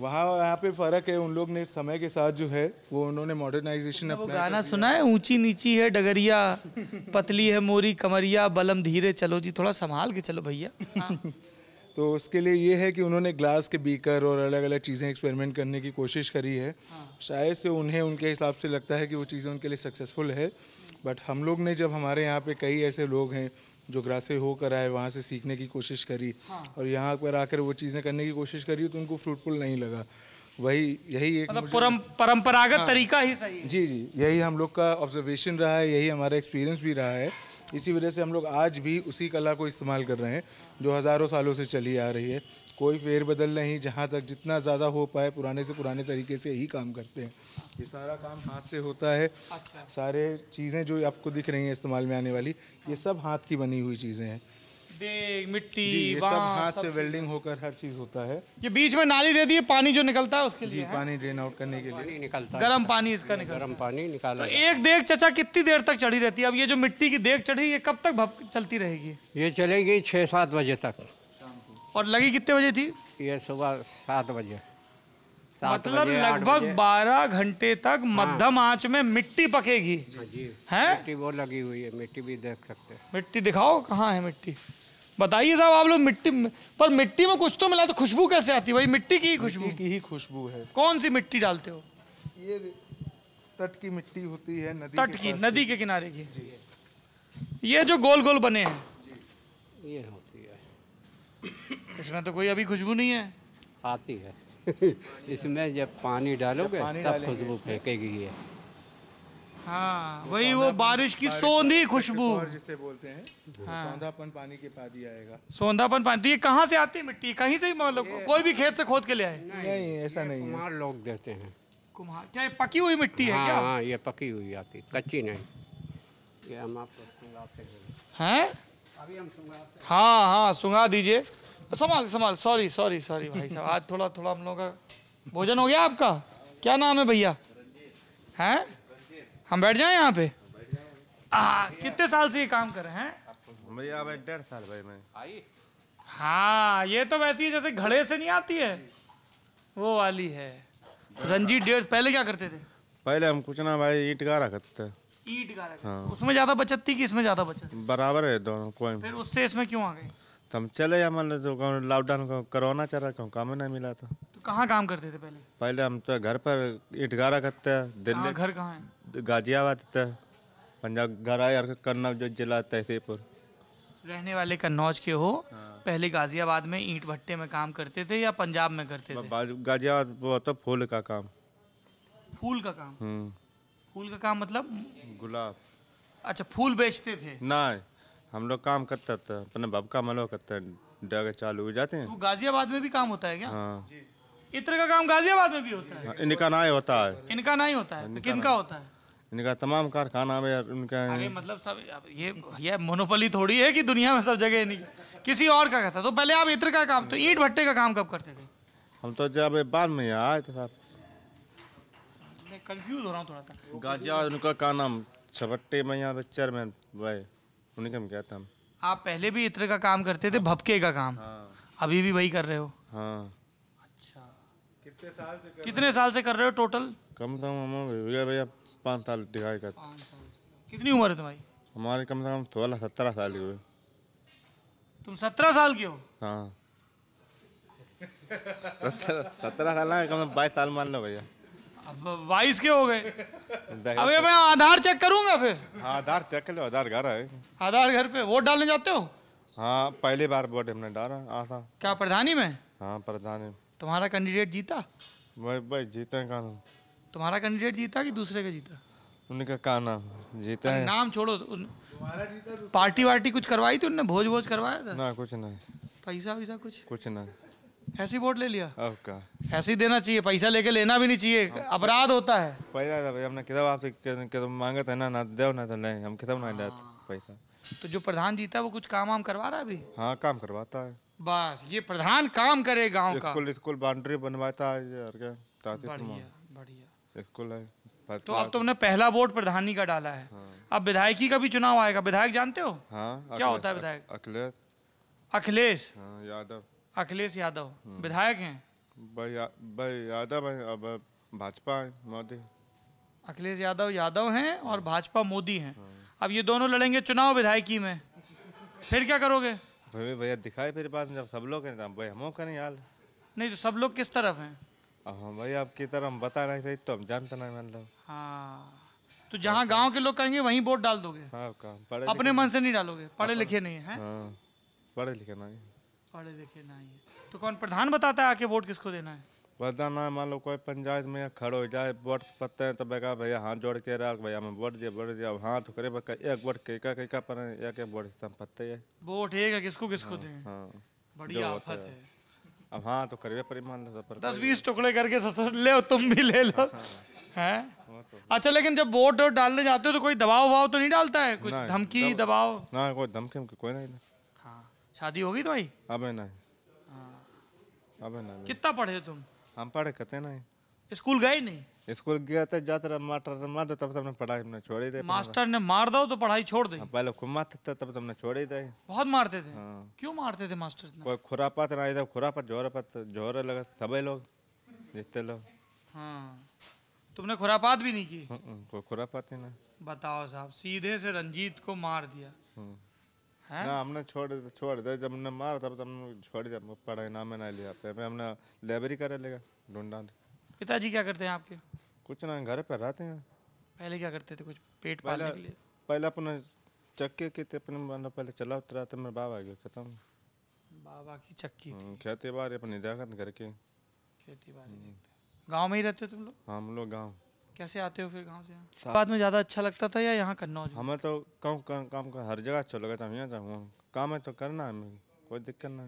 वहाँ यहाँ पे फ़र्क है उन लोग ने समय के साथ जो है वो उन्होंने मॉडर्नाइजेशन वो गाना सुना है ऊंची नीची है डगरिया पतली है मोरी कमरिया बलम धीरे चलो जी थोड़ा संभाल के चलो भैया तो उसके लिए ये है कि उन्होंने ग्लास के बीकर और अलग अलग चीज़ें एक्सपेरिमेंट करने की कोशिश करी है हाँ। शायद से उन्हें उनके हिसाब से लगता है कि वो चीज़ें उनके लिए सक्सेसफुल है बट हम लोग ने जब हमारे यहाँ पे कई ऐसे लोग हैं जो से होकर आए वहाँ से सीखने की कोशिश करी हाँ। और यहाँ पर आकर वो चीज़ें करने की कोशिश करी तो उनको फ्रूटफुल नहीं लगा वही यही एक मतलब परम, परंपरागत हाँ, तरीका ही सही है। जी जी यही हम लोग का ऑब्जर्वेशन रहा है यही हमारा एक्सपीरियंस भी रहा है इसी वजह से हम लोग आज भी उसी कला को इस्तेमाल कर रहे हैं जो हज़ारों सालों से चली आ रही है कोई फेरबदल नहीं जहाँ तक जितना ज़्यादा हो पाए पुराने से पुराने तरीके से ही काम करते हैं ये सारा काम हाथ से होता है अच्छा। सारे चीज़ें जो आपको दिख रही हैं इस्तेमाल में आने वाली ये सब हाथ की बनी हुई चीज़ें हैं देख मिट्टी जी ये सब हाथ सब से वेल्डिंग होकर हर चीज होता है ये बीच में नाली दे दी पानी जो निकलता है उसके लिए जी है? पानी ड्रेन आउट करने के लिए निकलता है गर्म पानी इसका निकल गर्म पानी निकाला तो एक देख चचा कितनी देर तक चढ़ी रहती है अब ये जो मिट्टी की देख चढ़ी ये कब तक चलती रहेगी ये चलेगी छह सात बजे तक और लगी कितने बजे थी ये सुबह सात बजे मतलब लगभग बारह घंटे तक हाँ। मध्यम आंच में मिट्टी पकेगी हाँ है मिट्टी वो लगी हुई है मिट्टी भी देख सकते हैं मिट्टी दिखाओ कहाँ है मिट्टी बताइए साहब आप लोग मिट्टी पर मिट्टी में कुछ तो मिला तो खुशबू कैसे आती है भाई मिट्टी की ही खुशबू की ही खुशबू है कौन सी मिट्टी डालते हो ये तट की मिट्टी होती है नदी तट की नदी के किनारे की ये जो गोल गोल बने हैं ये होती है इसमें तो कोई अभी खुशबू नहीं है आती है इसमें जब पानी डालोगे तब खुशबू फेंकेगी ये हाँ वही वो बारिश की सोंधी खुशबू जिसे बोलते हैं हाँ। सौंधापन पानी के बाद ही आएगा सौंधापन पानी तो ये कहाँ से आती है मिट्टी कहीं से ही मतलब कोई भी खेत से खोद के ले आए नहीं ऐसा नहीं कुम्हार लोग देते हैं कुम्हार क्या पकी हुई मिट्टी है हाँ, क्या हाँ ये पकी हुई आती कच्ची नहीं ये हम आपको सुंगाते हैं अभी हम सुंगाते हाँ हाँ सुंगा दीजिए संभाल संभाल सॉरी सॉरी सॉरी भाई साहब आज थोड़ा थोड़ा हम लोगों का भोजन हो गया आपका क्या नाम है भैया हैं हम बैठ जाए यहाँ पे आ, कितने साल से ये काम कर रहे हैं भैया भाई डेढ़ साल भाई मैं आई हाँ ये तो वैसी है जैसे घड़े से नहीं आती है वो वाली है रंजीत डेढ़ पहले क्या करते थे पहले हम कुछ ना भाई ईट गारा करते थे ईट गारा हाँ। उसमें ज्यादा बचत थी कि इसमें ज्यादा बचत बराबर है दोनों कोई फिर उससे इसमें क्यों आ गए तो हम चले हमारे तो लॉकडाउन का कोरोना चल रहा कहूँ काम ही नहीं मिला था तो कहाँ काम करते थे पहले पहले हम तो घर पर इटगारा करते दिल्ली घर कहाँ है गाजियाबाद थे पंजाब घर आया कन्नौज जो जिला तहसीपुर रहने वाले कन्नौज के हो हाँ। पहले गाजियाबाद में ईंट भट्टे में काम करते थे या पंजाब में करते थे गाजियाबाद वो तो फूल का काम फूल का काम हम्म। फूल का काम मतलब गुलाब अच्छा फूल बेचते थे ना हम लोग काम करते होते हैं अपने बब का मलो करते हैं डग चालू हो जाते हैं तो गाजियाबाद में भी काम होता है क्या हाँ इत्र का काम गाजियाबाद में भी होता है हाँ, इनका ना ही होता है इनका ना ही होता है तो किनका होता है इनका तमाम कारखाना में यार उनका अरे मतलब सब ये ये मोनोपोली थोड़ी है कि दुनिया में सब जगह नहीं किसी और का कहता तो पहले आप इत्र का काम तो ईट भट्टे का काम कब करते थे हम तो जब बाद में आए थे साहब मैं कंफ्यूज हो रहा हूँ थोड़ा सा गाजियाबाद उनका का नाम छपट्टे में यहाँ पिक्चर में भाई उन्हीं काम किया था हम आप पहले भी इत्र का काम करते थे भपके का काम हाँ अभी भी वही कर रहे हो हाँ अच्छा कितने साल से कर कितने साल से कर रहे हो टोटल कम से कम भैया भैया पाँच साल दिखाई कर कितनी उम्र है तुम्हारी हमारे कम से कम सोलह सत्रह साल की तुम सत्रह साल के हो हाँ सत्रह साल ना कम से कम बाईस साल मान लो भैया वाइस के हो गए अबे अच्छा। मैं आधार चेक करूंगा फिर हाँ, आधार चेक कर लो आधार घर है आधार घर पे वोट डालने जाते हो हाँ पहली बार वोट हमने डाला आधा क्या प्रधानी में हाँ प्रधानी तुम्हारा कैंडिडेट जीता भाई भाई जीते कहा तुम्हारा कैंडिडेट जीता कि दूसरे का जीता उनका कहा नाम जीते हैं नाम छोड़ो उन... पार्टी वार्टी कुछ करवाई थी उनने भोज भोज करवाया था ना कुछ नहीं पैसा वैसा कुछ कुछ नहीं ऐसी वोट ले लिया ऐसी देना चाहिए पैसा लेके लेना भी नहीं चाहिए अपराध होता है पैसा भाई हमने किताब आपसे मांगा था ना ना देव ना तो हम किताब ना देते हाँ। पैसा तो जो प्रधान जीता है वो कुछ काम वाम करवा रहा है अभी हाँ काम करवाता है बस ये प्रधान काम करे गांव का स्कूल स्कूल बाउंड्री बनवाता है और क्या बढ़िया बढ़िया स्कूल है तो अब तुमने पहला वोट प्रधानी का डाला है हाँ। अब विधायकी का भी चुनाव आएगा विधायक जानते हो हाँ, क्या होता है विधायक अखिलेश अखिलेश हाँ, यादव अखिलेश यादव हम्म। विधायक हैं यादव है अब भाजपा है मोदी अखिलेश यादव यादव हैं और हम्म। भाजपा मोदी हैं हम्म। अब ये दोनों लड़ेंगे चुनाव विधायकी में फिर क्या करोगे भैया दिखाए फिर बात जब सब लोग तो हम करें यार नहीं तो सब लोग किस तरफ हैं हाँ भाई आपकी तरफ हम बता रहे थे तो हम जानते नहीं मतलब हाँ तो जहाँ गांव के लोग कहेंगे वहीं वोट डाल दोगे हाँ, अपने मन से नहीं डालोगे पढ़े लिखे नहीं है हाँ, पढ़े लिखे नहीं पढ़े लिखे नहीं है तो कौन प्रधान बताता है आके वोट किसको देना है बताना है मान लो कोई पंचायत में खड़ो हो जाए वोट पत्ते हैं तो बेगा भैया हाथ जोड़ के रख भैया हमें वोट दे वोट दे अब हाथ तो करे बका एक वोट कैका कैका पर एक एक वोट सब पत्ते है वोट एक है किसको किसको हाँ, दें हां बढ़िया आफत है अब हाँ तो करवे परिमाण पर दस बीस टुकड़े करके ससुर ले तुम भी ले लो हाँ, हाँ। हैं तो अच्छा लेकिन जब वोट डालने जाते हो तो कोई दबाव वबाव तो नहीं डालता है कुछ धमकी दबाव ना कोई धमकी कोई नहीं शादी होगी तुम्हारी अबे नहीं हाँ। अबे नहीं कितना पढ़े तुम हम पढ़े कहते नहीं स्कूल गए नहीं स्कूल गया था तो जाते रहा मास्टर से मार दो तब तुमने पढ़ाई हमने छोड़ ही दे मास्टर ने मार दो तो पढ़ाई छोड़ दे हाँ, पहले खूब मारते थे तब तुमने ही दे बहुत मारते थे हाँ। क्यों मारते थे मास्टर इतना कोई खुरापात ना इधर खुरापात जोहरापात तो जोर लगा सब लोग जितने लोग हाँ तुमने खुरापात भी नहीं की हम्म, कोई खुरापात ही ना बताओ साहब सीधे से रंजीत को मार दिया हम्म। हाँ? ना हमने छोड़ छोड़ दे जब हमने मार था तब हमने छोड़ दिया पढ़ाई नाम ना लिया पे हमने लाइब्रेरी करे लेगा ढूंढा पिताजी क्या करते हैं आपके कुछ ना घर पे रहते हैं पहले क्या करते थे कुछ पेट पालने के लिए पहले अपना चक्के के थे अपने मैंने पहले चला उतरा था मेरे बाबा के खत्म बाबा की चक्की थी हम्म, खेती बाड़ी अपनी देखा घर के खेती बाड़ी गाँव में ही रहते हो तुम लोग हम लोग गाँव कैसे आते हो फिर गांव से बाद में ज़्यादा अच्छा लगता था या यहाँ कन्नौज हमें तो कम काम काम का हर जगह अच्छा लगा था यहाँ जाऊँ काम है तो करना है हमें कोई दिक्कत ना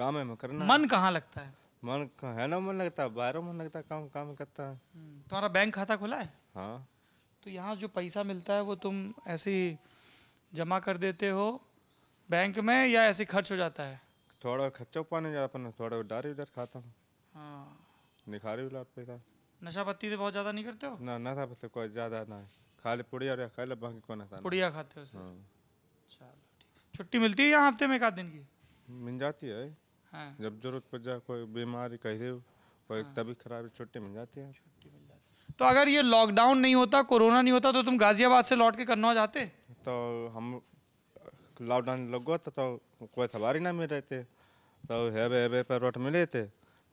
काम है हमें हाँ। करना मन कहाँ लगता है मन है ना मन लगता है बाहरों मन लगता है काम काम करता है हम्म, तुम्हारा बैंक खाता खुला है हाँ तो यहाँ जो पैसा मिलता है वो तुम ऐसे ही जमा कर देते हो बैंक में या ऐसे खर्च हो जाता है थोड़ा खर्चा पानी जाता थोड़ा उधार उधर खाता हूँ हाँ निखारी उलाट पैसा नशा पत्ती तो बहुत ज़्यादा नहीं करते हो ना नशा पत्ती तो कोई ज़्यादा ना है खाली पुड़िया और खाली बाकी कोई नशा पुड़िया खाते हो सर हाँ। चलो ठीक छुट्टी मिलती है यहां हफ्ते में एक आध दिन की मिल जाती है हां जब जरूरत पड़ जाए कोई बीमारी कहीं कोई हाँ। तबीयत खराब है छुट्टी मिल जाती है छुट्टी मिल जाती है तो अगर ये लॉकडाउन नहीं होता कोरोना नहीं होता तो तुम गाजियाबाद से लौट के करना जाते तो हम लॉकडाउन लग गया तो, तो कोई सवारी ना मिल रहे थे तो हेबे हेबे पर रोट मिले थे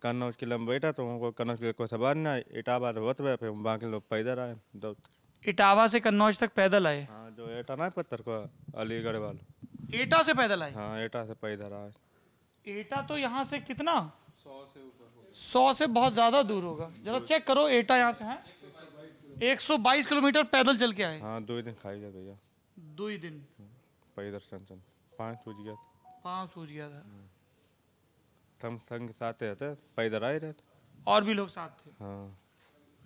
कन्नौज किला में बैठा तो हमको कन्नौज किले को सवार ना इटावा तो बतवे फिर हम बाकी लोग पैदल आए दो इटावा से कन्नौज तक पैदल आए हाँ जो एटा ना पत्थर को अलीगढ़ वाले एटा से पैदल आए हाँ एटा से पैदल आए एटा तो यहाँ से कितना सौ से ऊपर सौ से बहुत ज्यादा दूर होगा जरा चेक करो एटा यहाँ से है 122 किलोमीटर पैदल चल के आए हाँ दो ही दिन खाई गया भैया दो ही दिन पैदल पाँच सूझ गया था पाँच सूझ गया था हाँ। हम संग साथ रहते पैदल आए रहते और भी लोग साथ थे हाँ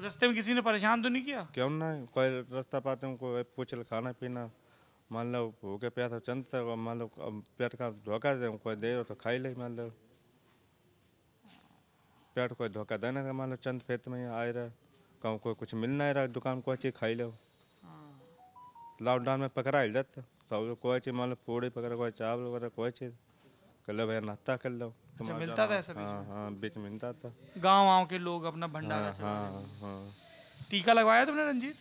रास्ते में किसी ने परेशान तो नहीं किया क्यों ना कोई रास्ता पाते हैं कोई पूछ ले खाना पीना मान लो भूखे प्यास चंद तक मान लो पेट का धोखा दे कोई दे तो खाई ले मान लो पेट कोई धोखा देना का मान लो चंद फेत में आए रहा कहूँ कोई कुछ मिल नहीं रहा दुकान कोई चीज़ खाई लो हाँ। लॉकडाउन में पकड़ा ही जाता तो कोई चीज़ मान लो पूड़ी पकड़ा कोई चावल वगैरह कोई चीज़ कर लो भैया नाश्ता कर लो अच्छा मिलता था हाँ, ऐसा हाँ, हाँ, बीच मिलता था गाँव वाँव के लोग अपना भंडारा हाँ, हाँ, हाँ। टीका लगवाया तुमने रंजीत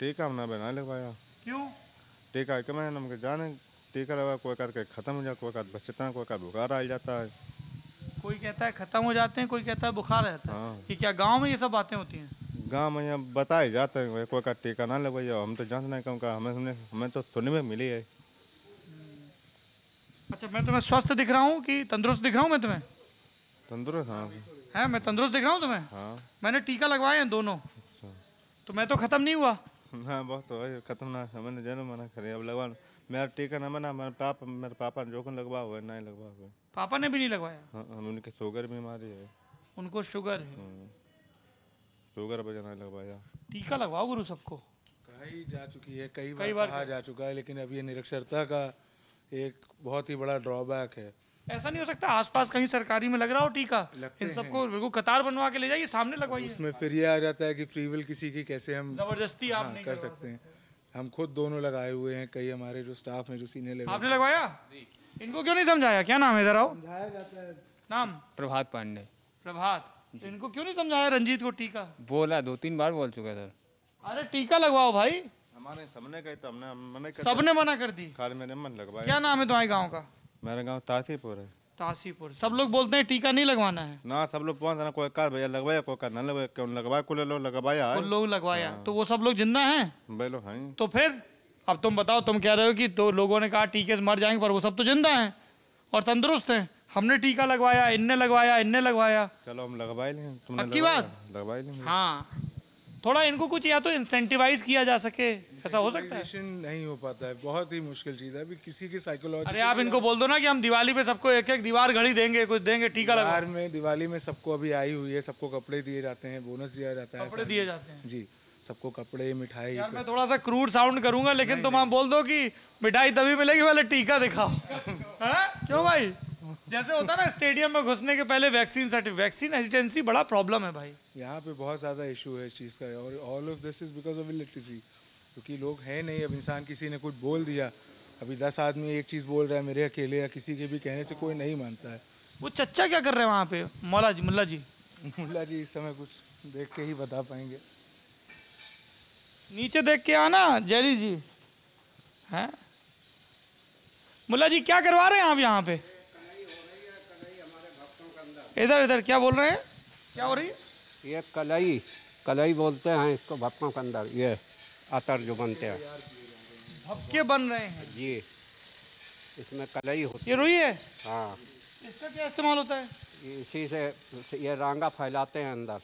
टीका हमने बना लगवाया क्यों टीका के मैं हमके जाने टीका लगा कोई करके खत्म हो जाए कोई कर बचता है कोई कर बुखार आ जाता है कोई कहता है खत्म हो जाते हैं कोई कहता है बुखार आ जाता है हाँ। क्या गाँव में ये सब बातें होती हैं गाँव में यहाँ बताए जाते हैं कोई का टीका ना लगवाइए हम तो जांच नहीं कहूँगा हमें हमें तो सुनने में मिली है अच्छा मैं तुम्हें स्वस्थ दिख रहा हूँ कि तंदुरुस्त दिख रहा हूँ मैं तुम्हें तंदुरुस्त हाँ है मैं तंदुरुस्त दिख रहा हूँ तुम्हें हाँ मैंने टीका लगवाए हैं दोनों अच्छा। तो मैं तो ख़त्म नहीं हुआ हाँ बहुत हो तो गई खत्म ना मैंने जन्म मना करे अब लगवा मेरा टीका ना मना मेरे पापा मेरे पापा जो लगवा हुआ है ना ही लगवा हुआ पापा ने भी नहीं लगवाया हाँ हम हाँ, उनके शुगर बीमारी है उनको शुगर है हाँ। शुगर पर जाना लगवाया टीका लगवाओ गुरु सबको कई जा चुकी है कई बार कहा जा चुका है लेकिन अब ये निरक्षरता का एक बहुत ही बड़ा ड्रॉबैक है ऐसा नहीं हो सकता आसपास कहीं सरकारी में लग रहा हो टीका इन सबको बिल्कुल कतार बनवा के ले जाइए सामने लगवाइए उसमें फिर ये आ जाता है कि फ्री विल किसी की कैसे हम जबरदस्ती आप हाँ, नहीं कर सकते हैं हम खुद दोनों लगाए हुए हैं कई हमारे जो स्टाफ हैं जो सीनियर लेवल आपने लगवाया इनको क्यों नहीं समझाया क्या नाम है जरा नाम प्रभात पांडे प्रभात तो इनको क्यों नहीं समझाया रंजीत को टीका बोला दो तीन बार बोल चुका सर अरे टीका लगवाओ भाई हमारे सबने कही तो हमने मना कर सबने तो मना कर दी खाली मैंने मन लगवाया क्या नाम है तुम्हारे गाँव का मेरा गाँव तासीपुर है तासीपुर सब लोग बोलते हैं टीका नहीं लगवाना है ना सब लोग पहुंच कोई कार भैया लगवाया कोई कार ना लगवाया क्यों लगवाया कुल लोग लगवाया कुल लोग लगवाया हाँ। तो वो सब लोग जिंदा हैं बेलो हैं हाँ। तो फिर अब तुम बताओ तुम कह रहे हो कि तो लोगों ने कहा टीके से मर जाएंगे पर वो सब तो जिंदा हैं और तंदुरुस्त हैं हमने टीका लगवाया इनने लगवाया इनने लगवाया चलो हम लगवाई लें तुमने की बात लें हाँ थोड़ा इनको कुछ या तो इंसेंटिवाइज किया जा सके ऐसा हो सकता है नहीं हो पाता है बहुत ही मुश्किल चीज है अभी किसी की साइकोलॉजी अरे आप इनको बोल दो ना कि हम दिवाली पे सबको एक एक दीवार घड़ी देंगे कुछ देंगे टीका लगा में दिवाली में सबको अभी आई हुई है सबको कपड़े दिए जाते हैं बोनस दिया जाता है कपड़े दिए जाते हैं जी सबको कपड़े मिठाई यार मैं थोड़ा सा क्रूड साउंड करूंगा लेकिन तुम आप बोल दो कि मिठाई तभी मिलेगी पहले टीका दिखाओ हाँ? क्यों भाई जैसे होता ना स्टेडियम में घुसने के पहले वैक्सीन वैक्सीन हेजिटेंसी बड़ा प्रॉब्लम है भाई यहाँ पे बहुत ज़्यादा इशू है इस चीज़ का और all of this is because of electricity क्योंकि लोग हैं नहीं अब इंसान किसी ने कुछ बोल दिया अभी दस आदमी एक चीज़ बोल रहा है मेरे अकेले या किसी के भी कहने से कोई नहीं मानता है वो चच्चा क्या कर रहे हैं वहाँ पे मौला जी मुला जी मुला जी इस समय कुछ देख के ही बता पाएंगे नीचे देख के आना जैली जी हैं मुला जी क्या करवा रहे हैं आप यहाँ पे इधर इधर क्या बोल रहे हैं क्या हो रही है ये कलई कलई बोलते हैं इसको भपकों के अंदर ये अतर जो बनते हैं भपके बन रहे हैं जी इसमें कलाई होती ये रुई है हाँ इसका क्या इस्तेमाल होता है इसी से ये रंगा फैलाते हैं अंदर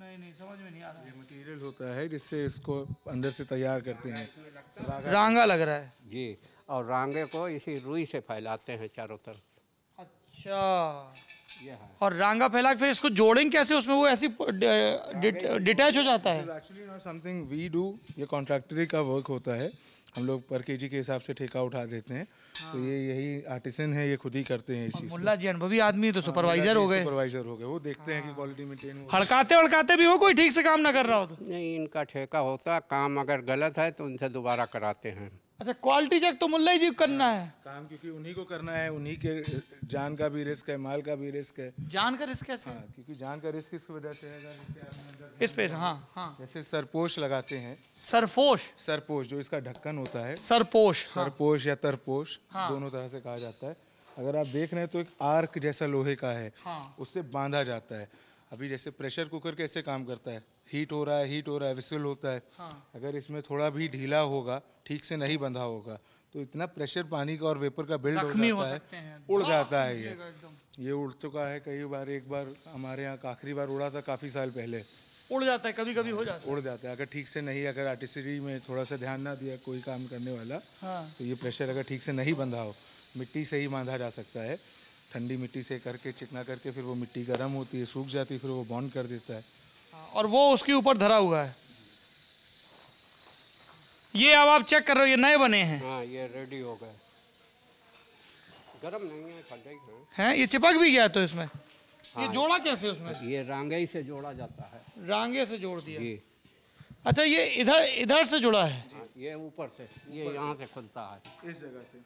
नहीं नहीं समझ में नहीं आ रहा ये मटेरियल होता है जिससे इसको अंदर से तैयार करते हैं रंगा रांगा लग रहा है जी और रांगे को इसी रुई से फैलाते हैं चारों तरफ अच्छा और रंगा फैला के फिर इसको जोड़ेंगे कैसे उसमें वो ऐसी डिटैच हो जाता है समथिंग वी डू ये कॉन्ट्रैक्टरी का वर्क होता है हम लोग पर केजी के हिसाब से ठेका उठा देते हैं हाँ। तो ये यही आर्टिसन है ये खुद ही करते हैं इस चीज मुल्ला जी अनुभवी आदमी तो सुपरवाइजर हाँ, हो गए सुपरवाइजर हो गए वो देखते हैं कि क्वालिटी हाँ। मेंटेन हो हड़काते हड़काते भी हो कोई ठीक से काम ना कर रहा हो तो नहीं इनका ठेका होता काम अगर गलत है तो उनसे दोबारा कराते हैं अच्छा क्वालिटी चेक तो मुल्ला जी करना हाँ, है काम क्योंकि उन्हीं को करना है उन्हीं के जान का भी रिस्क है माल का भी रिस्क है जान का रिस्क कैसे हाँ, क्योंकि जान का रिस्क इस वजह से है इस पे हाँ हाँ जैसे सरपोश लगाते हैं सरपोश सरपोश जो इसका ढक्कन होता है सरपोश हाँ। सरपोश या तरपोश हाँ। दोनों तरह से कहा जाता है अगर आप देख रहे हैं तो एक आर्क जैसा लोहे का है उससे बांधा जाता है अभी जैसे प्रेशर कुकर कैसे काम करता है हीट हो रहा है हीट हो रहा है विसल होता है हाँ। अगर इसमें थोड़ा भी ढीला होगा ठीक से नहीं बंधा होगा तो इतना प्रेशर पानी का और वेपर का बिल्ड हो जाता है उड़ जाता हाँ, है ये ये उड़ चुका है कई बार एक बार हमारे यहाँ आखिरी बार उड़ा था काफ़ी साल पहले उड़ जाता है कभी कभी हो जाता है उड़ जाता है अगर ठीक से नहीं अगर आर्टिस्ट्री में थोड़ा सा ध्यान ना दिया कोई काम करने वाला हाँ। तो ये प्रेशर अगर ठीक से नहीं बंधा हो मिट्टी से ही बांधा जा सकता है ठंडी मिट्टी से करके चिकना करके फिर वो मिट्टी गर्म होती है सूख जाती है फिर वो बॉन्ड कर देता है हाँ, और वो उसके ऊपर धरा हुआ है ये अब आप चेक कर रहे हो ये नए बने हैं हाँ, ये रेडी हो गए गरम नहीं है हैं है? ये चिपक भी गया तो इसमें हाँ, ये जोड़ा कैसे उसमें ये रांगे से जोड़ा जाता है रांगे से जोड़ दिया अच्छा ये इधर इधर से जुड़ा है हाँ, ये ऊपर से ये यहाँ से खुलता है इस जगह से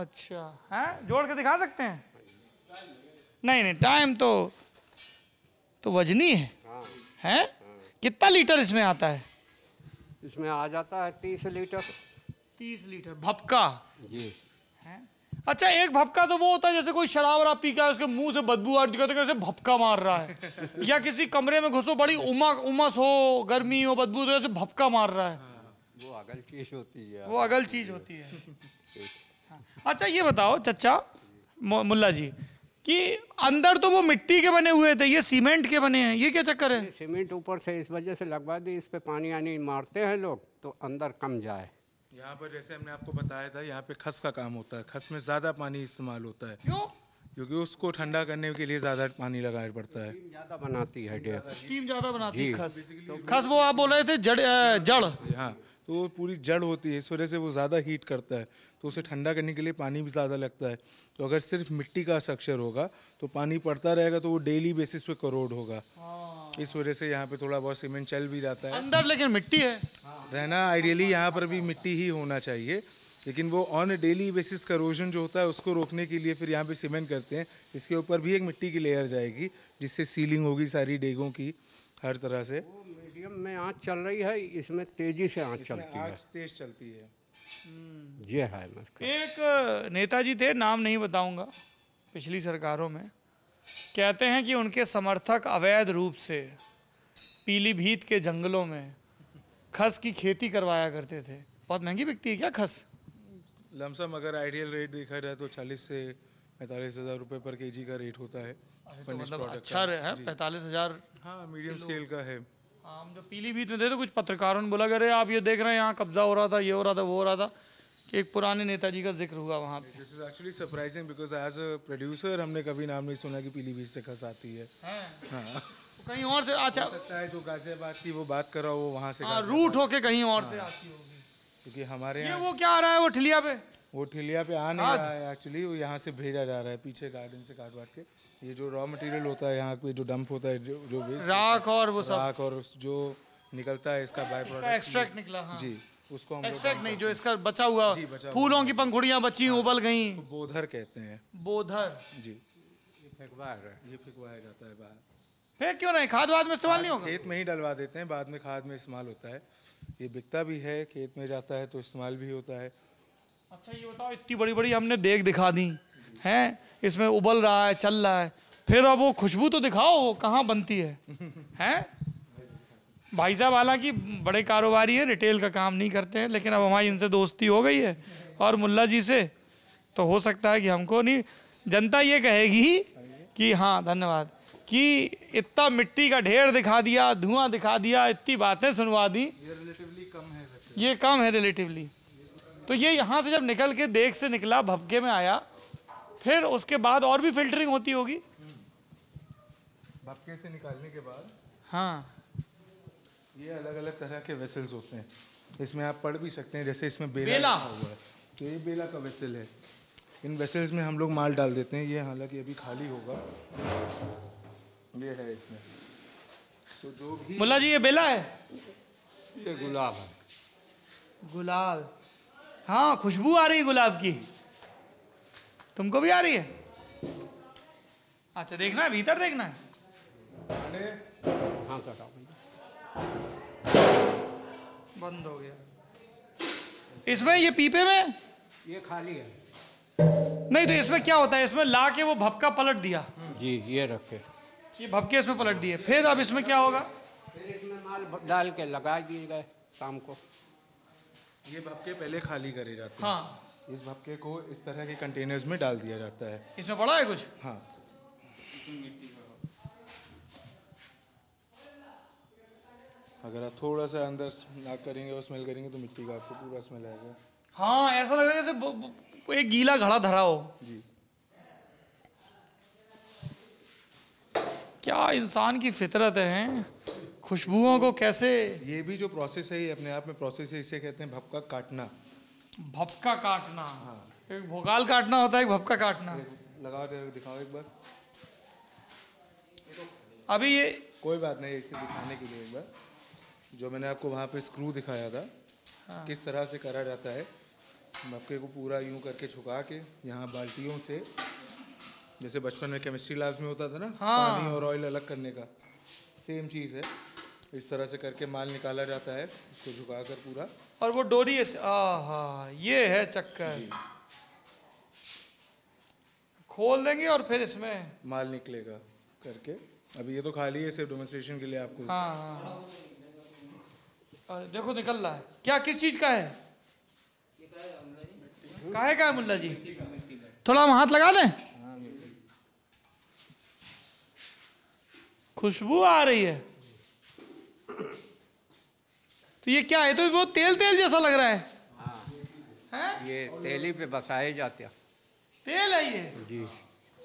अच्छा है जोड़ के दिखा सकते हैं हाँ, नहीं नहीं टाइम तो तो वजनी है हाँ। हैं हाँ। कितना लीटर इसमें आता है इसमें आ जाता है तीस लीटर तीस लीटर भपका जी अच्छा एक भपका तो वो होता है जैसे कोई शराब वराब पी का उसके मुंह से बदबू आ रही है भपका मार रहा है या किसी कमरे में घुसो बड़ी उमा उमस हो गर्मी हो बदबू तो जैसे भपका मार रहा है हाँ, हाँ। वो अगल चीज होती है वो अगल चीज होती है हाँ। अच्छा ये बताओ चचा मुल्ला जी कि अंदर तो वो मिट्टी के बने हुए थे ये सीमेंट के बने हैं ये क्या चक्कर है सीमेंट ऊपर से इस वजह से लगवा दी इस पे पानी आनी मारते हैं लोग तो अंदर कम जाए यहाँ पर जैसे हमने आपको बताया था यहाँ पे खस का काम होता है खस में ज़्यादा पानी इस्तेमाल होता है क्यों क्योंकि उसको ठंडा करने के लिए ज़्यादा पानी लगाना पड़ता है ज़्यादा बनाती है स्टीम ज़्यादा बनाती है तो खस वो आप बोल रहे थे जड़ जड़ हाँ तो वो पूरी जड़ होती है इस वजह से वो ज़्यादा हीट करता है तो उसे ठंडा करने के लिए पानी भी ज़्यादा लगता है तो अगर सिर्फ मिट्टी का स्ट्रक्चर होगा तो पानी पड़ता रहेगा तो वो डेली बेसिस पे करोड़ होगा हाँ। इस वजह से यहाँ पे थोड़ा बहुत सीमेंट चल भी जाता है अंदर लेकिन मिट्टी है रहना आइडियली यहाँ पर भी मिट्टी ही होना चाहिए लेकिन वो ऑन डेली बेसिस करोजन जो होता है उसको रोकने के लिए फिर यहाँ पे सीमेंट करते हैं इसके ऊपर भी एक मिट्टी की लेयर जाएगी जिससे सीलिंग होगी सारी डेगों की हर तरह से मीडियम में आँच चल रही है इसमें तेज़ी से आँच चलती है तेज़ चलती है ये है एक नेताजी थे नाम नहीं बताऊंगा पिछली सरकारों में कहते हैं कि उनके समर्थक अवैध रूप से पीलीभीत के जंगलों में खस की खेती करवाया करते थे बहुत महंगी बिकती है क्या खस लमसम अगर आइडियल रेट देखा जाए तो 40 से पैंतालीस हज़ार रुपये पर केजी का रेट होता है तो मतलब अच्छा है पैंतालीस हज़ार हाँ मीडियम स्केल का है हम जो पीलीभीत में थे तो कुछ पत्रकारों ने बोला अरे आप ये देख रहे हैं यहाँ कब्जा हो रहा था ये हो रहा था वो हो रहा था कि एक पुराने नेताजी का जिक्र हुआ वहाँ पे this is actually surprising because as a producer हमने कभी नाम नहीं सुना कि पीलीभीत से खस आती है हाँ। तो कहीं और से अच्छा सकता है जो गाजियाबाद की वो बात कर रहा हो वो वहाँ से हाँ, रूट होके कहीं और से हाँ। आती होगी क्योंकि हमारे ये वो क्या आ रहा है वो ठिलिया पे वो ठिलिया पे आ नहीं रहा है एक्चुअली वो यहाँ से भेजा जा रहा है पीछे गार्डन से काट वाट के ये जो रॉ मटेरियल होता है यहाँ पे जो डंप होता है जो जो राख और वो सब राख और जो निकलता है इसका बाय प्रोडक्ट एक्सट्रैक्ट निकला हाँ। जी उसको हम एक्सट्रैक्ट नहीं जो इसका बचा हुआ फूलों की पंखुड़ियाँ बची हाँ। उबल गई बोधर कहते हैं बोधर जी ये फेंकवाया जाता है बाहर फेंक क्यों नहीं खाद वाद में इस्तेमाल हाँ, नहीं होगा खेत में ही डलवा देते हैं बाद में खाद में इस्तेमाल होता है ये बिकता भी है खेत में जाता है तो इस्तेमाल भी होता है अच्छा ये बताओ इतनी बड़ी बड़ी हमने देख दिखा दी हैं इसमें उबल रहा है चल रहा है फिर अब वो खुशबू तो दिखाओ वो कहाँ बनती है हैं भाई साहब हालांकि बड़े कारोबारी हैं रिटेल का काम नहीं करते हैं लेकिन अब हमारी इनसे दोस्ती हो गई है और मुल्ला जी से तो हो सकता है कि हमको नहीं जनता ये कहेगी कि हाँ धन्यवाद कि इतना मिट्टी का ढेर दिखा दिया धुआं दिखा दिया इतनी बातें सुनवा दी रिलेटिवली कम है ये कम है रिलेटिवली तो ये यहाँ से जब निकल के देख से निकला भपके में आया फिर उसके बाद और भी फिल्टरिंग होती होगी बक्के से निकालने के बाद हाँ ये अलग अलग तरह के वेसल्स होते हैं इसमें आप पढ़ भी सकते हैं जैसे इसमें बेला, बेला। हुआ है तो ये बेला का वेसल है इन वेसल्स में हम लोग माल डाल देते हैं ये हालांकि अभी खाली होगा ये है इसमें तो जो भी मुला जी ये बेला है ये गुलाब है गुलाब हाँ खुशबू आ रही गुलाब की तुमको भी आ रही है अच्छा देखना है भीतर देखना है हाँ बंद हो गया इसमें ये पीपे में ये खाली है नहीं तो इसमें क्या होता है इसमें ला के वो भपका पलट दिया जी ये रखे ये भपके इसमें पलट दिए फिर अब इसमें क्या होगा फिर इसमें माल डाल के लगा दिए गए शाम को ये भपके पहले खाली करे जाते हैं हाँ इस भपके को इस तरह के कंटेनर्स में डाल दिया जाता है इसमें पड़ा है कुछ हाँ अगर आप थोड़ा सा अंदर नाक करेंगे और स्मेल करेंगे तो मिट्टी का आपको पूरा स्मेल आएगा हाँ ऐसा लगेगा जैसे एक गीला घड़ा धरा हो जी क्या इंसान की फितरत है खुशबुओं को कैसे ये भी जो प्रोसेस है ये अपने आप में प्रोसेस है इसे कहते हैं भपका काटना भपका काटना हाँ एक भोगाल काटना होता है एक भपका काटना लगा दिखाओ एक बार अभी ये कोई बात नहीं इसे दिखाने के लिए एक बार जो मैंने आपको वहाँ पे स्क्रू दिखाया था हाँ। किस तरह से करा जाता है भपके को पूरा यूं करके छुका के यहाँ बाल्टियों से जैसे बचपन में केमिस्ट्री लैब्स में होता था ना हाँ। पानी और ऑयल अलग करने का सेम चीज़ है इस तरह से करके माल निकाला जाता है उसको झुका कर पूरा और वो डोरी ऐसे हा ये है चक्कर खोल देंगे और फिर इसमें माल निकलेगा करके अभी ये तो खाली है सिर्फ डेमोस्ट्रेशन के लिए आपको हाँ, हाँ हाँ और देखो निकल रहा है क्या किस चीज का है काहे का है मुल्ला जी थोड़ा हम हाथ लगा दें खुशबू आ रही है तो ये क्या है तो वो तेल तेल जैसा लग रहा है, हाँ। ये तेली पे बसाए जाते हैं तेल है ये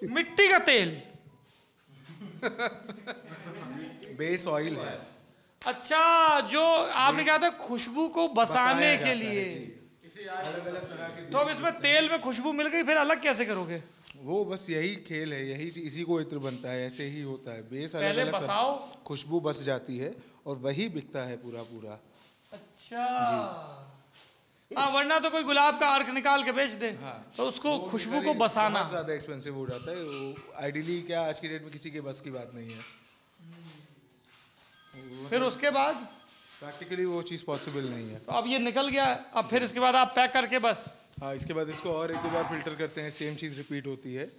जी मिट्टी का तेल बेस ऑयल है अच्छा जो आपने कहा था खुशबू को बसाने के लिए तो अब इसमें तेल में खुशबू मिल गई फिर अलग कैसे करोगे वो बस यही खेल है यही इसी को इत्र बनता है ऐसे ही होता है बेस पहले अलग बसाओ खुशबू बस जाती है और वही बिकता है पूरा पूरा अच्छा हाँ वरना तो कोई गुलाब का अर्क निकाल के बेच दे हाँ। तो उसको खुशबू को बसाना ज्यादा एक्सपेंसिव हो जाता है आइडियली क्या आज की डेट में किसी के बस की बात नहीं है हम्म। फिर उसके बाद प्रैक्टिकली वो चीज़ पॉसिबल नहीं है तो अब ये निकल गया अब फिर इसके बाद आप पैक करके बस हाँ इसके बाद इसको और एक दो बार फिल्टर करते हैं सेम चीज़ रिपीट होती है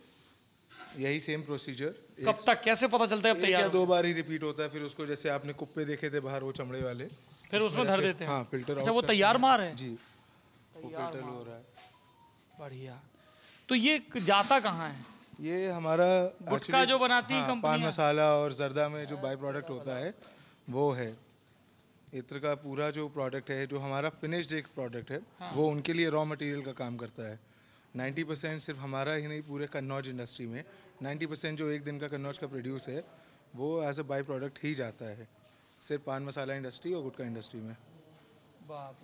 यही सेम प्रोसीजर कब तक कैसे पता चलता है अब तैयार दो बार ही रिपीट होता है फिर उसको जैसे आपने कुप्पे देखे थे बाहर वो चमड़े वाले फिर उसमें धर देते हैं हाँ, फिल्टर अच्छा वो तैयार मार है जी फिल्टर हो रहा है बढ़िया तो ये जाता कहाँ है ये हमारा गुटका जो बनाती हाँ, है पान मसाला और जरदा में जो बाय प्रोडक्ट होता है वो है इत्र का पूरा जो प्रोडक्ट है जो हमारा फिनिश्ड एक प्रोडक्ट है हाँ। वो उनके लिए रॉ मटेरियल का काम करता है 90 परसेंट सिर्फ हमारा ही नहीं पूरे कन्नौज इंडस्ट्री में 90 परसेंट जो एक दिन का कन्नौज का प्रोड्यूस है वो एज अ बाई प्रोडक्ट ही जाता है सिर्फ पान मसाला इंडस्ट्री और गुटका इंडस्ट्री में बात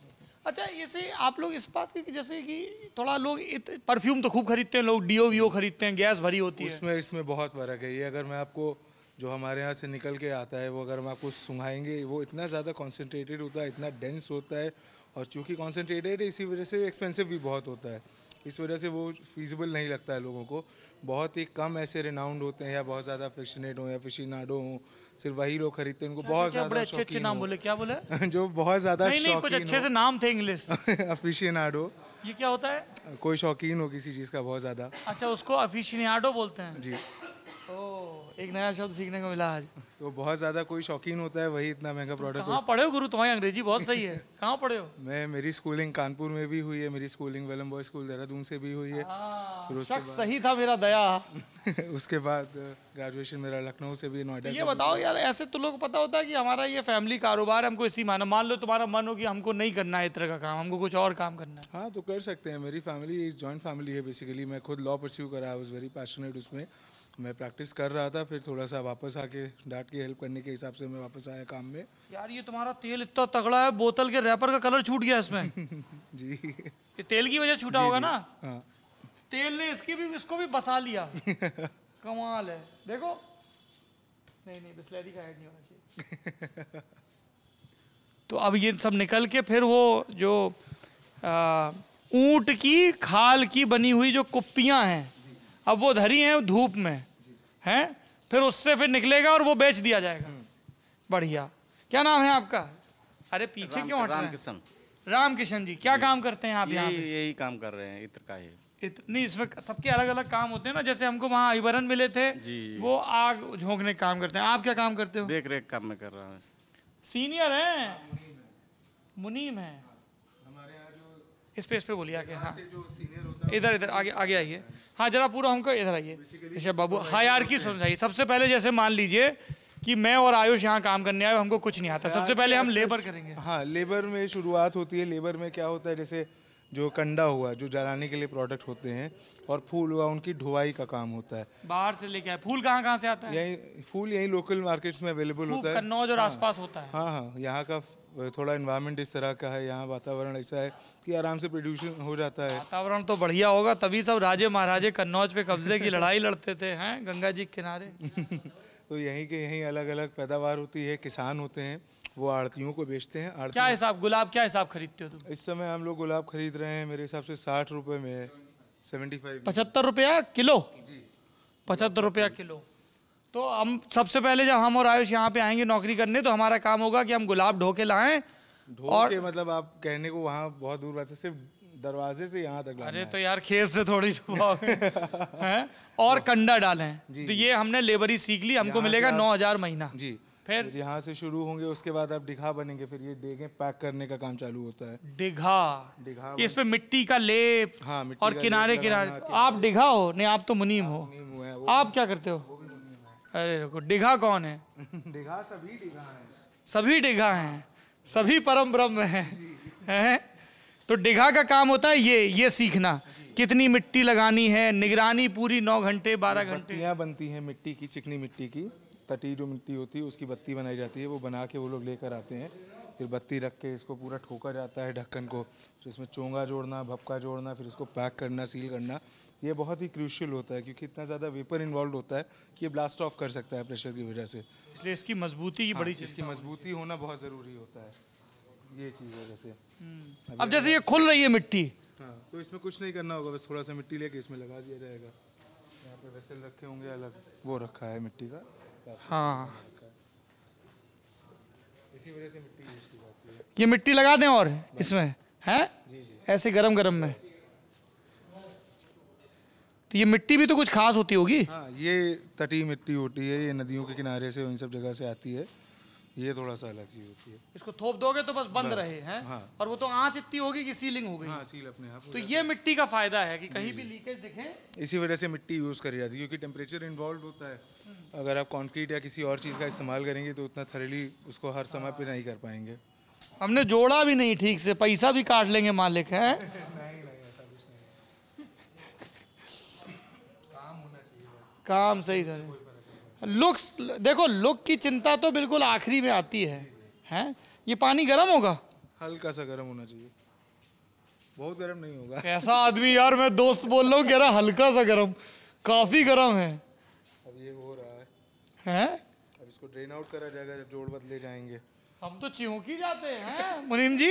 अच्छा जैसे आप लोग इस बात की जैसे कि थोड़ा लोग परफ्यूम तो खूब खरीदते हैं लोग डीओ वीओ खरीदते हैं गैस भरी होती है इसमें इसमें बहुत फ़र्क है ये अगर मैं आपको जो हमारे यहाँ से निकल के आता है वो अगर हम आपको सुंघाएंगे वो इतना ज़्यादा कॉन्सेंट्रेटेड होता है इतना डेंस होता है और चूँकि कॉन्सेंट्रेटेड है इसी वजह से एक्सपेंसिव भी बहुत होता है इस वजह से वो फीजिबल नहीं लगता है लोगों को बहुत ही कम ऐसे रिनाउंड होते हैं या बहुत ज़्यादा फैशनेट हों या फिशिनाडो हों सिर्फ वही लोग खरीदते हैं उनको बहुत ज्यादा अच्छे अच्छे नाम बोले क्या बोले जो बहुत ज्यादा नहीं, नहीं कुछ अच्छे से नाम थे इंग्लिश अफिशियनाडो ये क्या होता है कोई शौकीन हो किसी चीज का बहुत ज्यादा अच्छा उसको अफिशियनाडो बोलते हैं जी एक नया शब्द सीखने को मिला आज तो बहुत ज़्यादा कोई शौकीन होता है वही इतना महंगा प्रोडक्ट तो कहाँ पढ़े हो गुरु तुम्हारी अंग्रेजी बहुत सही है कहाँ पढ़े हो मैं मेरी स्कूलिंग कानपुर में भी हुई है मेरी schooling Welham boys school Dehradun से भी हुई है हाँ, फिर उसके सही था मेरा दया उसके बाद ग्रेजुएशन uh, मेरा लखनऊ से भी नोएडा तो ये बताओ यार ऐसे तो लोग पता होता है कि हमारा ये फैमिली कारोबार हमको इसी माना मान लो तुम्हारा मन हो कि हमको नहीं करना है इस तरह का काम हमको कुछ और काम करना है हाँ तो कर सकते हैं मेरी फैमिली जॉइंट फैमिली है बेसिकली मैं खुद लॉ परस्यू करा आई वॉज वेरी पैशनेट उसमें मैं प्रैक्टिस कर रहा था फिर थोड़ा सा वापस आके डाट की हेल्प करने के हिसाब से मैं वापस आया काम में यार ये तुम्हारा तेल इतना तगड़ा है बोतल के रैपर का कलर छूट गया इसमें जी ये तेल की वजह छूटा होगा ना हाँ। तेल ने इसकी भी इसको भी बसा लिया कमाल है देखो नहीं नहीं बिस्लरी का हेड नहीं होना चाहिए तो अब ये सब निकल के फिर वो जो ऊंट की खाल की बनी हुई जो कुप्पियां हैं अब वो धरी हैं धूप में हैं फिर उससे फिर निकलेगा और वो बेच दिया जाएगा हम्म। बढ़िया क्या नाम है आपका अरे पीछे क्यों राम किशन राम किशन जी क्या काम करते हैं आप यहाँ यही काम कर रहे हैं इत्र का ही इतनी इसमें सबके अलग अलग काम होते हैं ना जैसे हमको वहाँ अहिबरन मिले थे वो आग झोंकने काम करते हैं आप क्या काम करते हो देख रेख काम में कर रहा हूँ सीनियर हैं मुनीम है हमारे यहाँ जो इस पे बोलिए आगे हाँ इधर इधर आगे आगे आइए हाँ जरा पूरा हमको इधर आइए ऋषभ अच्छा, बाबू हाँ यार की समझाइए सबसे पहले जैसे मान लीजिए कि मैं और आयुष यहाँ काम करने आए हमको कुछ नहीं आता सबसे पहले हम लेबर करेंगे हाँ लेबर में शुरुआत होती है लेबर में क्या होता है जैसे जो कंडा हुआ जो जलाने के लिए प्रोडक्ट होते हैं और फूल हुआ उनकी ढुवाई का काम होता है बाहर से लेके आए फूल कहाँ कहाँ से आता है यही फूल यही लोकल मार्केट्स में अवेलेबल होता है कन्नौज और आस हाँ। आसपास होता है हाँ हाँ यहाँ का थोड़ा इन्वायरमेंट इस तरह का है यहाँ वातावरण ऐसा है कि आराम से प्रोड्यूशन हो जाता है वातावरण तो बढ़िया होगा तभी सब राजे महाराजे कन्नौज पे कब्जे की लड़ाई लड़ते थे हैं गंगा जी के किनारे तो यहीं के यहीं अलग अलग पैदावार होती है किसान होते हैं वो आड़तियों को बेचते हैं आड़ती क्या हिसाब गुलाब क्या हिसाब खरीदते हो तुम इस समय हम लोग गुलाब खरीद रहे हैं मेरे हिसाब से साठ रुपये में सेवेंटी फाइव पचहत्तर रुपया किलो पचहत्तर रुपया किलो तो हम सबसे पहले जब हम और आयुष यहाँ पे आएंगे नौकरी करने तो हमारा काम होगा कि हम गुलाब ढोके लाएं और मतलब आप कहने को वहाँ बहुत दूर बात है सिर्फ दरवाजे से यहाँ तक अरे तो यार खेत से थोड़ी हैं और कंडा डालें तो ये हमने लेबरी सीख ली हमको मिलेगा नौ हजार महीना जी फिर यहाँ से शुरू होंगे उसके बाद आप डिघा बनेंगे फिर ये डेगे पैक करने का काम चालू होता है डिघा डिघा इस पे मिट्टी का लेप हाँ, मिट्टी और का किनारे किनारे आप डिघा हो नहीं आप तो मुनीम हो आप क्या करते हो अरे देखो डिघा कौन है डिघा सभी डिघा है सभी डिघा हैं सभी परम ब्रह्म हैं हैं तो डिघा का काम होता है ये ये सीखना कितनी मिट्टी लगानी है निगरानी पूरी नौ घंटे बारह घंटे यहाँ बनती हैं मिट्टी की चिकनी मिट्टी की तटी जो मिट्टी होती है उसकी बत्ती बनाई जाती है वो बना के वो लोग लेकर आते हैं फिर बत्ती रख के इसको पूरा ठोका जाता है ढक्कन को फिर इसमें चोंगा जोड़ना भपका जोड़ना फिर इसको पैक करना सील करना ये बहुत ही क्रूशियल होता है क्योंकि इतना ज़्यादा वेपर इन्वॉल्व होता है कि ये ब्लास्ट ऑफ कर सकता है प्रेशर की वजह से इसलिए इसकी मजबूती ही हाँ, बड़ी चीज़ इसकी मजबूती होना बहुत ज़रूरी होता है ये चीज़ है जैसे हम्म। अब जैसे ये खुल रही है मिट्टी हाँ तो इसमें कुछ नहीं करना होगा बस थोड़ा सा मिट्टी लेके इसमें लगा दिया जाएगा यहाँ पे वैसे रखे होंगे अलग वो रखा है मिट्टी का हाँ इसी वजह से मिट्टी यूज की जाती है ये मिट्टी लगा दें और इसमें हैं ऐसे गरम गरम में तो ये मिट्टी भी तो कुछ खास होती होगी हाँ ये तटी मिट्टी होती है ये नदियों के किनारे से इन सब जगह से आती है ये थोड़ा सा अलग चीज होती है इसको थोप दोगे तो बस बंद बस, रहे हैं हाँ। और वो तो आँच इतनी होगी कि सीलिंग हो गई हाँ, सील अपने आप तो ये मिट्टी का फायदा है कि कहीं भी लीकेज दिखे इसी वजह से मिट्टी यूज करी जाती है क्योंकि टेम्परेचर इन्वॉल्व होता है हम्म। अगर आप कॉन्क्रीट या किसी और चीज का इस्तेमाल करेंगे तो उतना थरली उसको हर समय पे हाँ। नहीं कर पाएंगे हमने जोड़ा भी नहीं ठीक से पैसा भी काट लेंगे मालिक है काम सही से लुक्स देखो लुक की चिंता तो बिल्कुल आखिरी में आती है हैं ये पानी गर्म होगा हल्का सा गर्म होना चाहिए बहुत गर्म नहीं होगा कैसा आदमी यार मैं दोस्त बोल रहा हूँ कह रहा हल्का सा गर्म काफी गर्म है अब ये हो रहा है हैं अब इसको ड्रेन आउट करा जाएगा जब जोड़ बदले जाएंगे हम तो चिहूकी जाते हैं मुनीम जी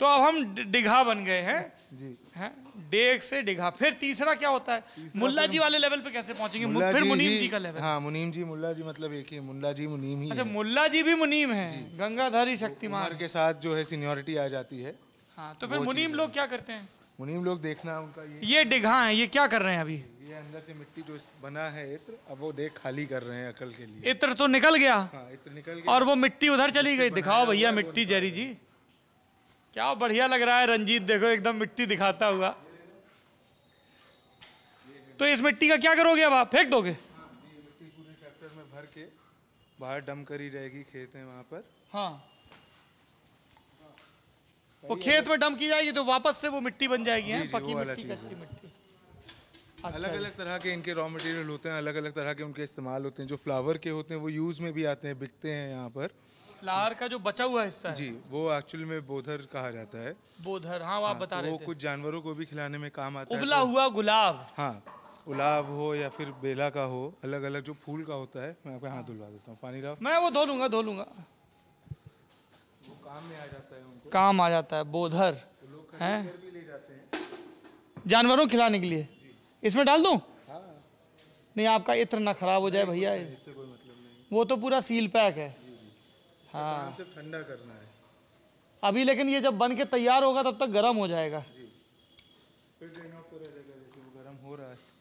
तो अब हम डिघा बन गए हैं जी हैं डेग से डिघा फिर तीसरा क्या होता है मुल्ला जी वाले लेवल पे कैसे पहुंचेंगे फिर मुनीम जी का लेवल हाँ मुनीम जी मुल्ला जी मतलब एक ही मुल्ला जी मुनीम ही अच्छा मुल्ला जी भी मुनीम है गंगाधारी शक्तिमान के साथ जो है सीनियोरिटी आ जाती है हाँ तो फिर मुनीम लोग क्या करते हैं मुनीम लोग देखना उनका ये डिघा है ये क्या कर रहे हैं अभी ये अंदर से मिट्टी जो बना है इत्र अब वो देख खाली कर रहे हैं अकल के लिए इत्र तो निकल गया हाँ, इत्र निकल गया और वो मिट्टी उधर चली गई दिखाओ भैया मिट्टी जेरी जी क्या बढ़िया लग रहा है रंजीत देखो एकदम मिट्टी दिखाता हुआ तो इस मिट्टी का क्या करोगे अब आप फेंक दोगे में भर के बाहर डम करी रहेगी खेत में वहां पर हाँ वो खेत में डम की जाएगी तो वापस से वो मिट्टी बन जाएगी पकी मिट्टी कच्ची मिट्टी अच्छा अलग अलग तरह के इनके रॉ मटेरियल होते हैं अलग अलग तरह के उनके इस्तेमाल होते हैं जो फ्लावर के होते हैं वो यूज़ में भी आते हैं बिकते हैं यहाँ पर फ्लावर का जो बचा हुआ हिस्सा है जी वो एक्चुअल में बोधर कहा जाता है बोधर हाँ, हाँ आप बता तो रहे वो कुछ जानवरों को भी खिलाने में काम आता उबला है तो- हुआ गुलाब हाँ गुलाब हो या फिर बेला का हो अलग अलग जो फूल का होता है मैं आपका हाथ धुलवा देता हूँ पानी का मैं वो धो लूंगा धो लूंगा वो काम में आ जाता है उनको काम आ जाता है बोधर तो हैं जानवरों खिलाने के लिए इसमें डाल दूँ नहीं आपका इत्र ना खराब हो जाए भैया मतलब वो तो पूरा सील पैक है हाँ ठंडा करना है अभी लेकिन ये जब बन के तैयार होगा तब तक गर्म हो जाएगा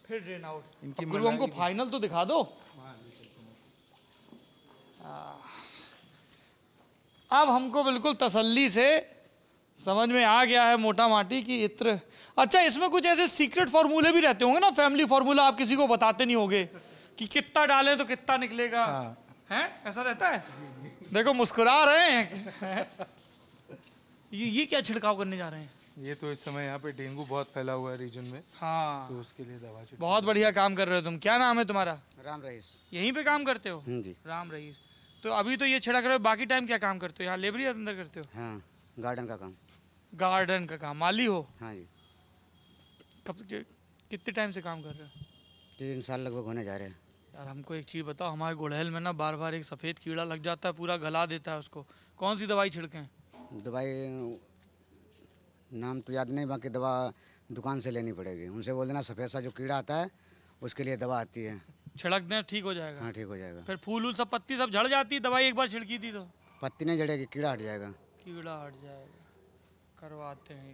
फिर हमको फाइनल तो दिखा दो हाँ, हाँ। अब हमको बिल्कुल तसल्ली से समझ में आ गया है मोटा माटी की इत्र अच्छा इसमें कुछ ऐसे सीक्रेट फॉर्मूले भी रहते होंगे ना फैमिली फॉर्मूला आप किसी को बताते नहीं होंगे कि कितना डालें तो कितना निकलेगा हाँ। हैं ऐसा रहता है देखो मुस्कुरा रहे हैं ये ये क्या छिड़काव करने जा रहे हैं ये तो इस समय यहाँ पे डेंगू बहुत फैला हुआ है रीजन में हाँ तो उसके लिए दवा बहुत बढ़िया काम कर रहे हो तुम क्या नाम है तुम्हारा राम रईस यहीं पे काम करते हो हाँ जी राम रईस तो अभी तो ये छिड़क रहे हो बाकी टाइम क्या काम करते हो यहाँ लेबरी अंदर करते हो हाँ गार्डन का काम गार्डन का काम माली हो हाँ जी कब कितने टाइम से काम कर रहे हो तीन साल लगभग होने जा रहे हैं यार हमको एक चीज़ बताओ हमारे गुड़हल में ना बार बार एक सफ़ेद कीड़ा लग जाता है पूरा गला देता है उसको कौन सी दवाई छिड़के हैं दवाई नाम तो याद नहीं बाकी दवा दुकान से लेनी पड़ेगी उनसे बोल देना सफ़ेद सा जो कीड़ा आता है उसके लिए दवा आती है छिड़क दें ठीक हो जाएगा हाँ ठीक हो जाएगा फिर फूल उल सब पत्ती सब झड़ जाती है दवाई एक बार छिड़की थी तो पत्ती नहीं झड़ेगी कीड़ा हट जाएगा कीड़ा हट जाएगा करवाते हैं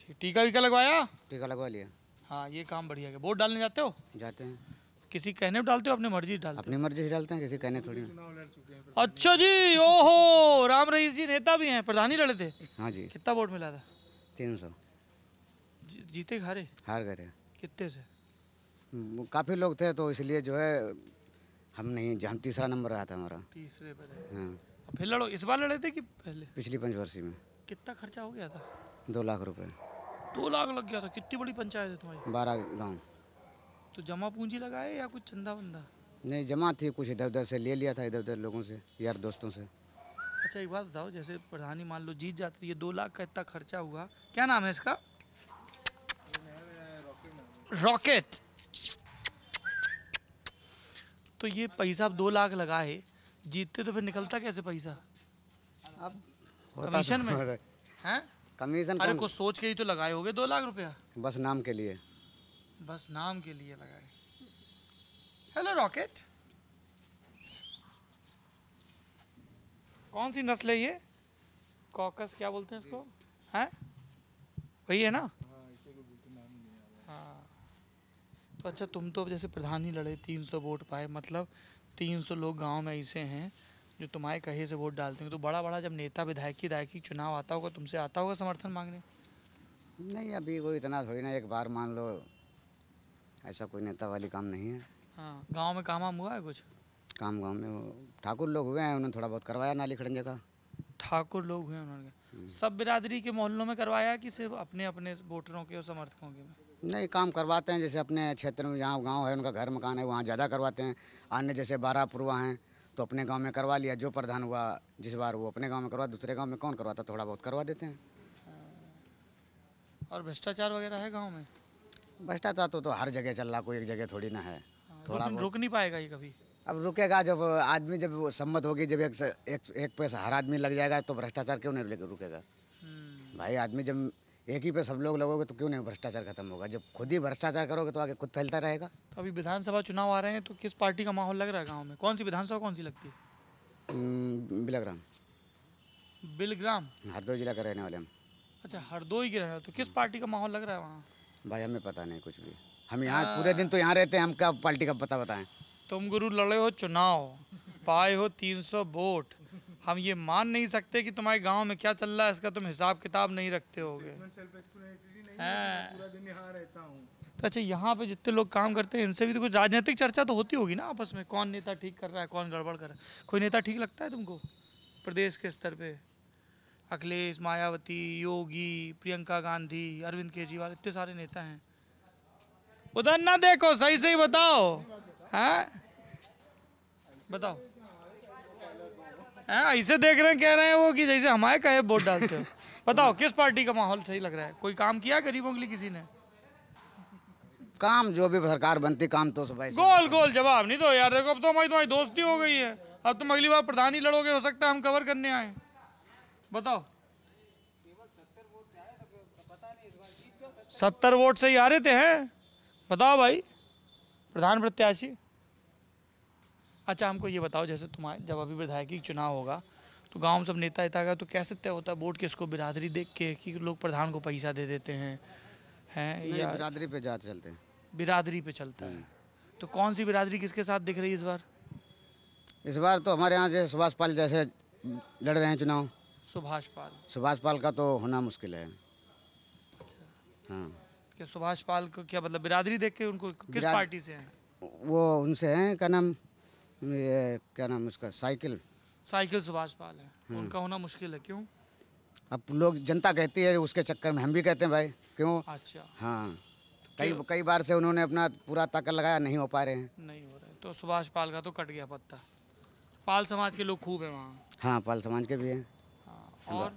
ठीक टीका वीका लगवाया टीका लगवा लिया हाँ ये काम बढ़िया है वोट डालने जाते हो जाते हैं किसी कहने पे डालते हो अपनी मर्जी डालते अपनी मर्जी से डालते हैं किसी कहने थोड़ी अच्छा जी ओहो राम रही जी नेता भी हैं प्रधान ही लड़े थे हाँ जी कितना वोट मिला था तीन सौ जीते हारे हार गए थे कितने से हम्म, काफ़ी लोग थे तो इसलिए जो है हम नहीं जहाँ तीसरा नंबर रहा था हमारा तीसरे पर हाँ फिर लड़ो इस बार लड़े थे कि पहले पिछली वर्षी में कितना खर्चा हो गया था दो लाख रुपए दो लाख लग गया था कितनी बड़ी पंचायत है तुम्हारी बारह गाँव तो जमा पूंजी लगाए या कुछ चंदा बंदा नहीं जमा थी कुछ इधर उधर से ले लिया था इधर उधर लोगों से यार दोस्तों से अच्छा एक बात बताओ जैसे प्रधानी मान लो जीत जाती है दो लाख का इतना खर्चा हुआ क्या नाम है इसका रॉकेट तो ये पैसा दो लाख लगा है जीतते तो फिर निकलता कैसे पैसा अब कमीशन तो में हैं कमीशन अरे कुछ सोच के ही तो लगाए होगे दो लाख रुपया बस नाम के लिए बस नाम के लिए लगाए हेलो रॉकेट कौन सी नस्ल है ये कॉकस क्या बोलते हैं इसको हैं वही है ना हाँ तो अच्छा तुम तो जैसे प्रधान ही लड़े तीन सौ वोट पाए मतलब तीन सौ लोग गांव में ऐसे हैं जो तुम्हारे कहे से वोट डालते हैं तो बड़ा बड़ा जब नेता की विधायकी चुनाव आता होगा तुमसे आता होगा समर्थन मांगने नहीं अभी कोई इतना थोड़ी ना एक बार मान लो ऐसा कोई नेता वाली काम नहीं है हाँ गाँव में काम वाम हुआ है कुछ काम गाँव में ठाकुर लोग हुए हैं उन्होंने थोड़ा बहुत करवाया नाली खड़ंजे का ठाकुर लोग हुए उन्होंने हम्म। सब बिरादरी के मोहल्लों में करवाया कि सिर्फ अपने अपने वोटरों के और समर्थकों के में नहीं काम करवाते हैं जैसे अपने क्षेत्र में जहाँ गांव है उनका घर मकान है वहाँ ज़्यादा करवाते हैं अन्य जैसे बारह पूर्वा हैं तो अपने गांव में करवा लिया जो प्रधान हुआ जिस बार वो अपने गांव में करवा दूसरे गांव में कौन करवाता थोड़ा बहुत करवा देते हैं और भ्रष्टाचार वगैरह है गाँव में भ्रष्टाचार तो, तो हर जगह चल रहा कोई एक जगह थोड़ी ना है हाँ, थोड़ा रुक नहीं पाएगा ये कभी अब रुकेगा जब आदमी जब सम्मत होगी जब एक पैसा हर आदमी लग जाएगा तो भ्रष्टाचार क्यों नहीं रुकेगा हम्म। भाई आदमी जब एक ही पे सब लोग लगोगे तो क्यों नहीं भ्रष्टाचार खत्म होगा जब खुद ही भ्रष्टाचार करोगे तो आगे खुद फैलता रहेगा तो अभी विधानसभा चुनाव आ रहे हैं तो किस पार्टी का माहौल लग रहा है गाँव में कौन सी विधानसभा कौन सी लगती है हम्म, बिलग्राम बिलग्राम हरदोई जिला का रहने वाले हम अच्छा हरदोई के रहने वाले तो किस पार्टी का माहौल लग रहा है वहाँ भाई हमें पता नहीं कुछ भी हम यहाँ हाँ। पूरे दिन तो यहाँ रहते हैं हम क्या पार्टी का पता बताएं तुम गुरु लड़े हो चुनाव पाए हो 300 वोट हम ये मान नहीं सकते कि तुम्हारे गांव में क्या चल रहा है इसका तुम हिसाब किताब नहीं रखते गए हाँ। तो अच्छा यहाँ पे जितने लोग काम करते हैं इनसे भी तो कुछ राजनीतिक चर्चा तो होती होगी ना आपस में कौन नेता ठीक कर रहा है कौन गड़बड़ कर रहा है कोई नेता ठीक लगता है तुमको प्रदेश के स्तर पे अखिलेश मायावती योगी प्रियंका गांधी अरविंद केजरीवाल इतने सारे नेता हैं उधर ना देखो सही सही बताओ हैं हाँ? बताओ ऐसे हाँ, देख रहे हैं कह रहे हैं वो कि जैसे हमारे कहे वोट डालते हो बताओ किस पार्टी का माहौल सही लग रहा है कोई काम किया गरीबों के लिए किसी ने काम जो भी सरकार बनती काम तो सब गोल गोल जवाब नहीं दो यार देखो अब तो हमारी तुम्हारी तो दोस्ती हो गई है अब तुम तो अगली बार प्रधान ही लड़ोगे हो सकता है हम कवर करने आए बताओ सत्तर वोट से ही आ रहे थे हैं बताओ भाई प्रधान प्रत्याशी अच्छा हमको ये बताओ जैसे तुम्हारे जब अभी विधायकी चुनाव होगा तो गांव में सब नेता नेता का तो कैसे तय होता है वोट किसको बिरादरी देख के कि लोग प्रधान को पैसा दे देते हैं हैं या बिरादरी पे जाते चलते हैं बिरादरी पे चलता है हम्म। तो कौन सी बिरादरी किसके साथ दिख रही है इस बार इस बार तो हमारे यहाँ जैसे सुभाष पाल जैसे लड़ रहे हैं चुनाव सुभाष पाल सुभाष पाल का तो होना मुश्किल है अच्छा। हाँ सुभाष पाल को क्या मतलब बिरादरी देख के उनको किस पार्टी से है वो उनसे हैं क्या नाम ये क्या नाम उसका साइकिल साइकिल सुभाष पाल है हाँ। उनका होना मुश्किल है क्यों अब लोग जनता कहती है उसके चक्कर में हम भी कहते हैं भाई क्यों अच्छा हाँ तो कई कई बार से उन्होंने अपना पूरा ताकत लगाया नहीं हो पा रहे हैं नहीं हो रहा तो सुभाष पाल का तो कट गया पत्ता पाल समाज के लोग खूब हैं वहाँ हाँ पाल समाज के भी हैं हाँ, हाँ। और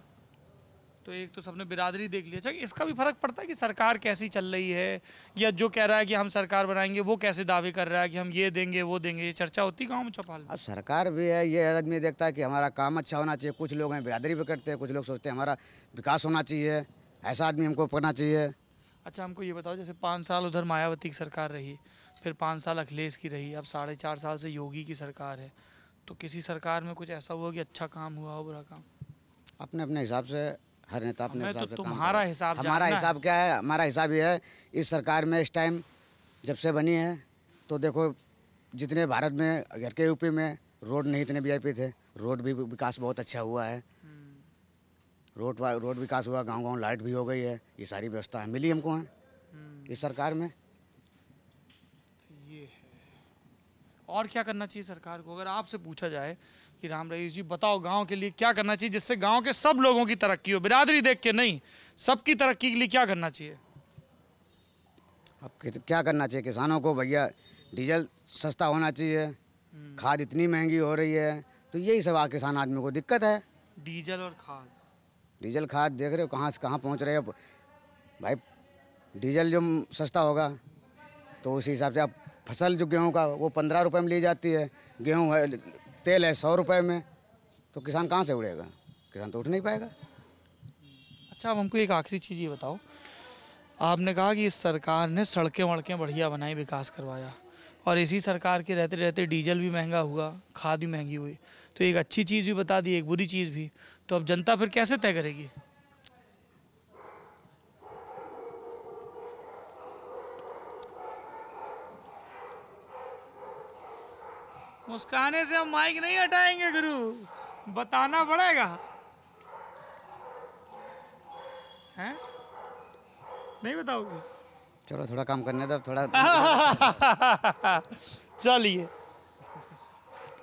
तो एक तो सबने बिरादरी देख लिया अच्छा इसका भी फर्क पड़ता है कि सरकार कैसी चल रही है या जो कह रहा है कि हम सरकार बनाएंगे वो कैसे दावे कर रहा है कि हम ये देंगे वो देंगे ये चर्चा होती गाँव में चौपाल अब सरकार भी है ये आदमी देखता है कि हमारा काम अच्छा होना चाहिए कुछ लोग हैं बिरादरी भी करते हैं कुछ लोग सोचते हैं हमारा विकास होना चाहिए ऐसा आदमी हमको पढ़ना चाहिए अच्छा हमको ये बताओ जैसे पाँच साल उधर मायावती की सरकार रही फिर पाँच साल अखिलेश की रही अब साढ़े चार साल से योगी की सरकार है तो किसी सरकार में कुछ ऐसा हुआ कि अच्छा काम हुआ हो बुरा काम अपने अपने हिसाब से हर नेता अपने तो तुम्हारा हिसाब हमारा हिसाब क्या है हमारा हिसाब ये है इस सरकार में इस टाइम जब से बनी है तो देखो जितने भारत में घर के यूपी में रोड नहीं इतने वी थे रोड भी विकास बहुत अच्छा हुआ है रोड हम्म। रोड विकास हुआ गांव गांव लाइट भी हो गई है ये सारी व्यवस्था मिली हमको है हाँ। हम्म। इस सरकार में और क्या करना चाहिए सरकार को अगर आपसे पूछा जाए कि राम रईस जी बताओ गांव के लिए क्या करना चाहिए जिससे गांव के सब लोगों की तरक्की हो बिरादरी देख के नहीं सबकी तरक्की के लिए क्या करना चाहिए अब क्या करना चाहिए किसानों को भैया डीजल सस्ता होना चाहिए हम्म। खाद इतनी महंगी हो रही है तो यही सब किसान आदमी को दिक्कत है डीजल और खाद डीजल खाद देख रहे हो कहाँ से कहाँ पहुँच रहे हो भाई डीजल जो सस्ता होगा तो उसी हिसाब से आप फसल जो गेहूँ का वो पंद्रह रुपये में ली जाती है गेहूँ है तेल है सौ रुपये में तो किसान कहाँ से उड़ेगा किसान तो उठ नहीं पाएगा अच्छा अब हमको एक आखिरी चीज़ ये बताओ आपने कहा कि इस सरकार ने सड़कें वड़कें बढ़िया बनाई विकास करवाया और इसी सरकार के रहते रहते डीजल भी महंगा हुआ खाद भी महंगी हुई तो एक अच्छी चीज़ भी बता दी एक बुरी चीज़ भी तो अब जनता फिर कैसे तय करेगी मुस्काने से हम माइक नहीं हटाएंगे गुरु बताना पड़ेगा हैं नहीं बताओगे चलो थोड़ा काम करने दो थोड़ा चलिए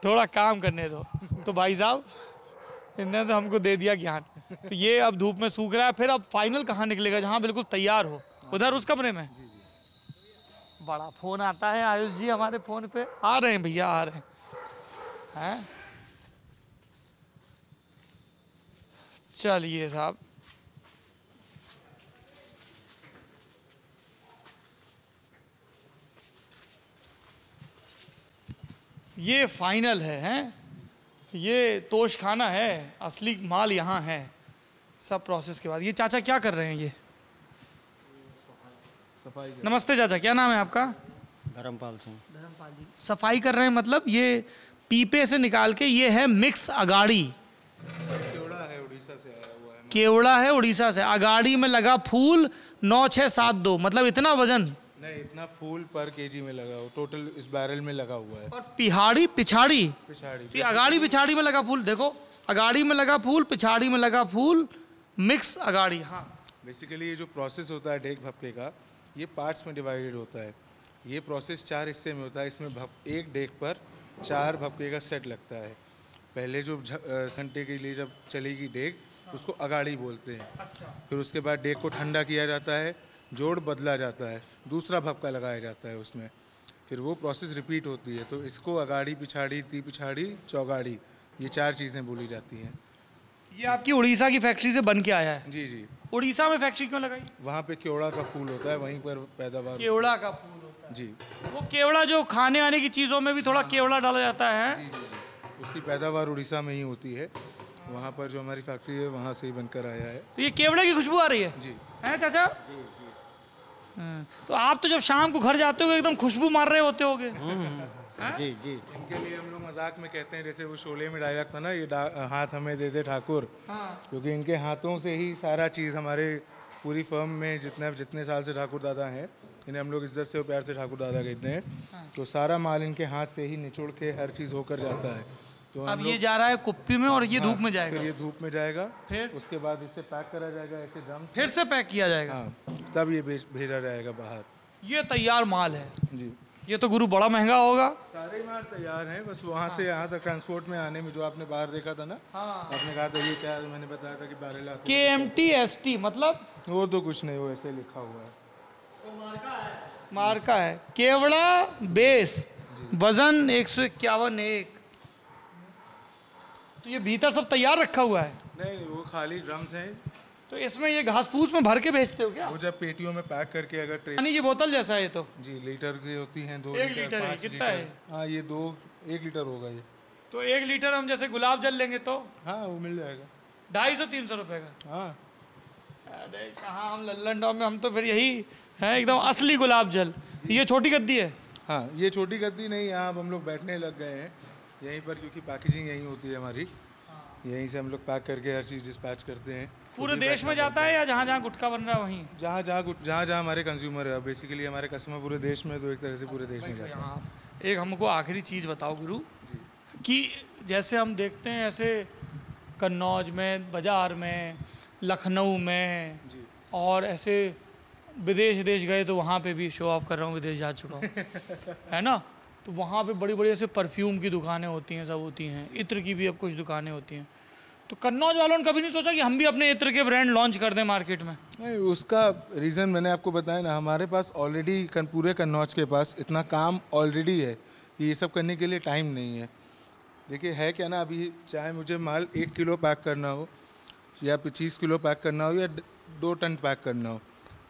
थोड़ा काम करने दो तो भाई साहब इनने तो हमको दे दिया ज्ञान तो ये अब धूप में सूख रहा है फिर अब फाइनल कहाँ निकलेगा जहाँ बिल्कुल तैयार हो उधर उस कमरे में बड़ा फोन आता है आयुष जी हमारे फोन पे आ रहे हैं भैया आ रहे हैं हैं चलिए साहब ये फाइनल है हैं ये तोशखाना है असली माल यहाँ है सब प्रोसेस के बाद ये चाचा क्या कर रहे हैं ये सफाई नमस्ते चाचा क्या नाम है आपका धर्मपाल सिंह धर्मपाल जी सफाई कर रहे हैं मतलब ये पीपे से निकाल के ये है मिक्स अगाड़ी केवड़ा है उड़ीसा से आया हुआ है केवड़ा है उड़ीसा से अगाड़ी में लगा फूल नौ छः सात दो मतलब इतना वजन नहीं इतना फूल पर केजी में लगा हुआ टोटल इस बैरल में लगा हुआ है और पिहाड़ी पिछाड़ी पिछाड़ी अगाड़ी पिछाड़ी में लगा फूल देखो अगाड़ी में लगा फूल पिछाड़ी में लगा फूल मिक्स अगाड़ी हाँ बेसिकली ये जो प्रोसेस होता है ढेक भपके का ये पार्ट्स में डिवाइडेड होता है ये प्रोसेस चार हिस्से में होता है इसमें भप, एक डेक पर चार भपके का सेट लगता है पहले जो संटे के लिए जब चलेगी डेग हाँ। उसको अगाड़ी बोलते हैं अच्छा। फिर उसके बाद डेग को ठंडा किया जाता है जोड़ बदला जाता है दूसरा भपका लगाया जाता है उसमें फिर वो प्रोसेस रिपीट होती है तो इसको अगाड़ी पिछाड़ी ती पिछाड़ी चौगाड़ी ये चार चीज़ें बोली जाती हैं ये आपकी उड़ीसा की फैक्ट्री से बन के आया है जी जी उड़ीसा में फैक्ट्री क्यों लगाई वहाँ पे केवड़ा का फूल होता है वहीं पर पैदावार केवड़ा का फूल जी वो केवड़ा जो खाने आने की चीज़ों में भी थोड़ा हाँ। केवड़ा डाला जाता है जी, जी, जी। उसकी पैदावार उड़ीसा में ही होती है वहाँ पर जो हमारी फैक्ट्री है वहाँ से ही बनकर आया है तो ये केवड़े की खुशबू आ रही है जी है चाचा हाँ, तो आप तो जब शाम को घर जाते हो एकदम खुशबू मार रहे होते हो हम्म, हम्म, हम्म। हाँ? जी जी इनके लिए हम लोग मजाक में कहते हैं जैसे वो शोले में डायलॉग था ना ये हाथ हमें दे दे ठाकुर क्योंकि इनके हाथों से ही सारा चीज़ हमारे पूरी फर्म में जितने जितने साल से ठाकुर दादा हैं इन्हें हम लोग इज्जत से और प्यार से ठाकुर दादा कहते हैं हाँ। तो सारा माल इनके हाथ से ही निचोड़ के हर चीज़ होकर जाता है तो अब ये जा रहा है कुप्पी में और ये धूप में जाएगा फिर ये धूप में जाएगा फिर उसके बाद इसे पैक करा जाएगा ऐसे ड्रम फिर से पैक किया जाएगा हाँ, तब ये भेजा जाएगा बाहर ये तैयार माल है जी ये तो गुरु बड़ा महंगा होगा सारे माल तैयार हैं बस वहाँ हाँ। से यहाँ तक ट्रांसपोर्ट में आने में जो आपने बाहर देखा था ना हाँ। आपने कहा था ये क्या मैंने बताया था कि बारह लाख के एम टी एस टी मतलब वो तो कुछ नहीं वो ऐसे लिखा हुआ है मार्का है केवड़ा बेस वजन एक सौ इक्यावन एक तो ये भीतर सब तैयार रखा हुआ है नहीं वो खाली ड्रम्स हैं तो इसमें ये घास फूस में भर के भेजते हो क्या वो जब पेटियों में पैक करके अगर पानी ये बोतल जैसा है तो जी लीटर की होती है दो एक लीटर, लीटर है कितना है हाँ ये दो एक लीटर होगा ये तो एक लीटर हम जैसे गुलाब जल लेंगे तो हाँ वो मिल जाएगा ढाई सौ तीन सौ रुपये का हाँ अरे कहाँ हम लल्लन टॉप में हम तो फिर यही है एकदम असली गुलाब जल ये छोटी गद्दी है हाँ ये छोटी गद्दी नहीं यहाँ हम लोग बैठने लग गए हैं यहीं पर क्योंकि पैकेजिंग यहीं होती है हमारी हाँ। यहीं से हम लोग पैक करके हर चीज़ डिस्पैच करते हैं पूरे देश में जाता है या जहाँ जहाँ गुटखा बन रहा है वहीं जहाँ जहाँ जहाँ जहाँ हमारे कंज्यूमर है बेसिकली हमारे कस्टमर पूरे देश में तो एक तरह से पूरे देश में जाते हैं एक हमको आखिरी चीज़ बताओ गुरु कि जैसे हम देखते हैं ऐसे कन्नौज में बाजार में लखनऊ में और ऐसे विदेश देश गए तो वहाँ पे भी शो ऑफ कर रहा हूँ विदेश जा चुका हूँ है ना तो वहाँ पे बड़ी बड़ी ऐसे परफ्यूम की दुकानें होती हैं सब होती हैं इत्र की भी अब कुछ दुकानें होती हैं तो कन्नौज वालों ने कभी नहीं सोचा कि हम भी अपने इत्र के ब्रांड लॉन्च कर दें मार्केट में नहीं उसका रीज़न मैंने आपको बताया ना हमारे पास ऑलरेडी पूरे कन्नौज के पास इतना काम ऑलरेडी है कि ये सब करने के लिए टाइम नहीं है देखिए है क्या ना अभी चाहे मुझे माल एक किलो पैक करना हो या पच्चीस किलो पैक करना हो या दो टन पैक करना हो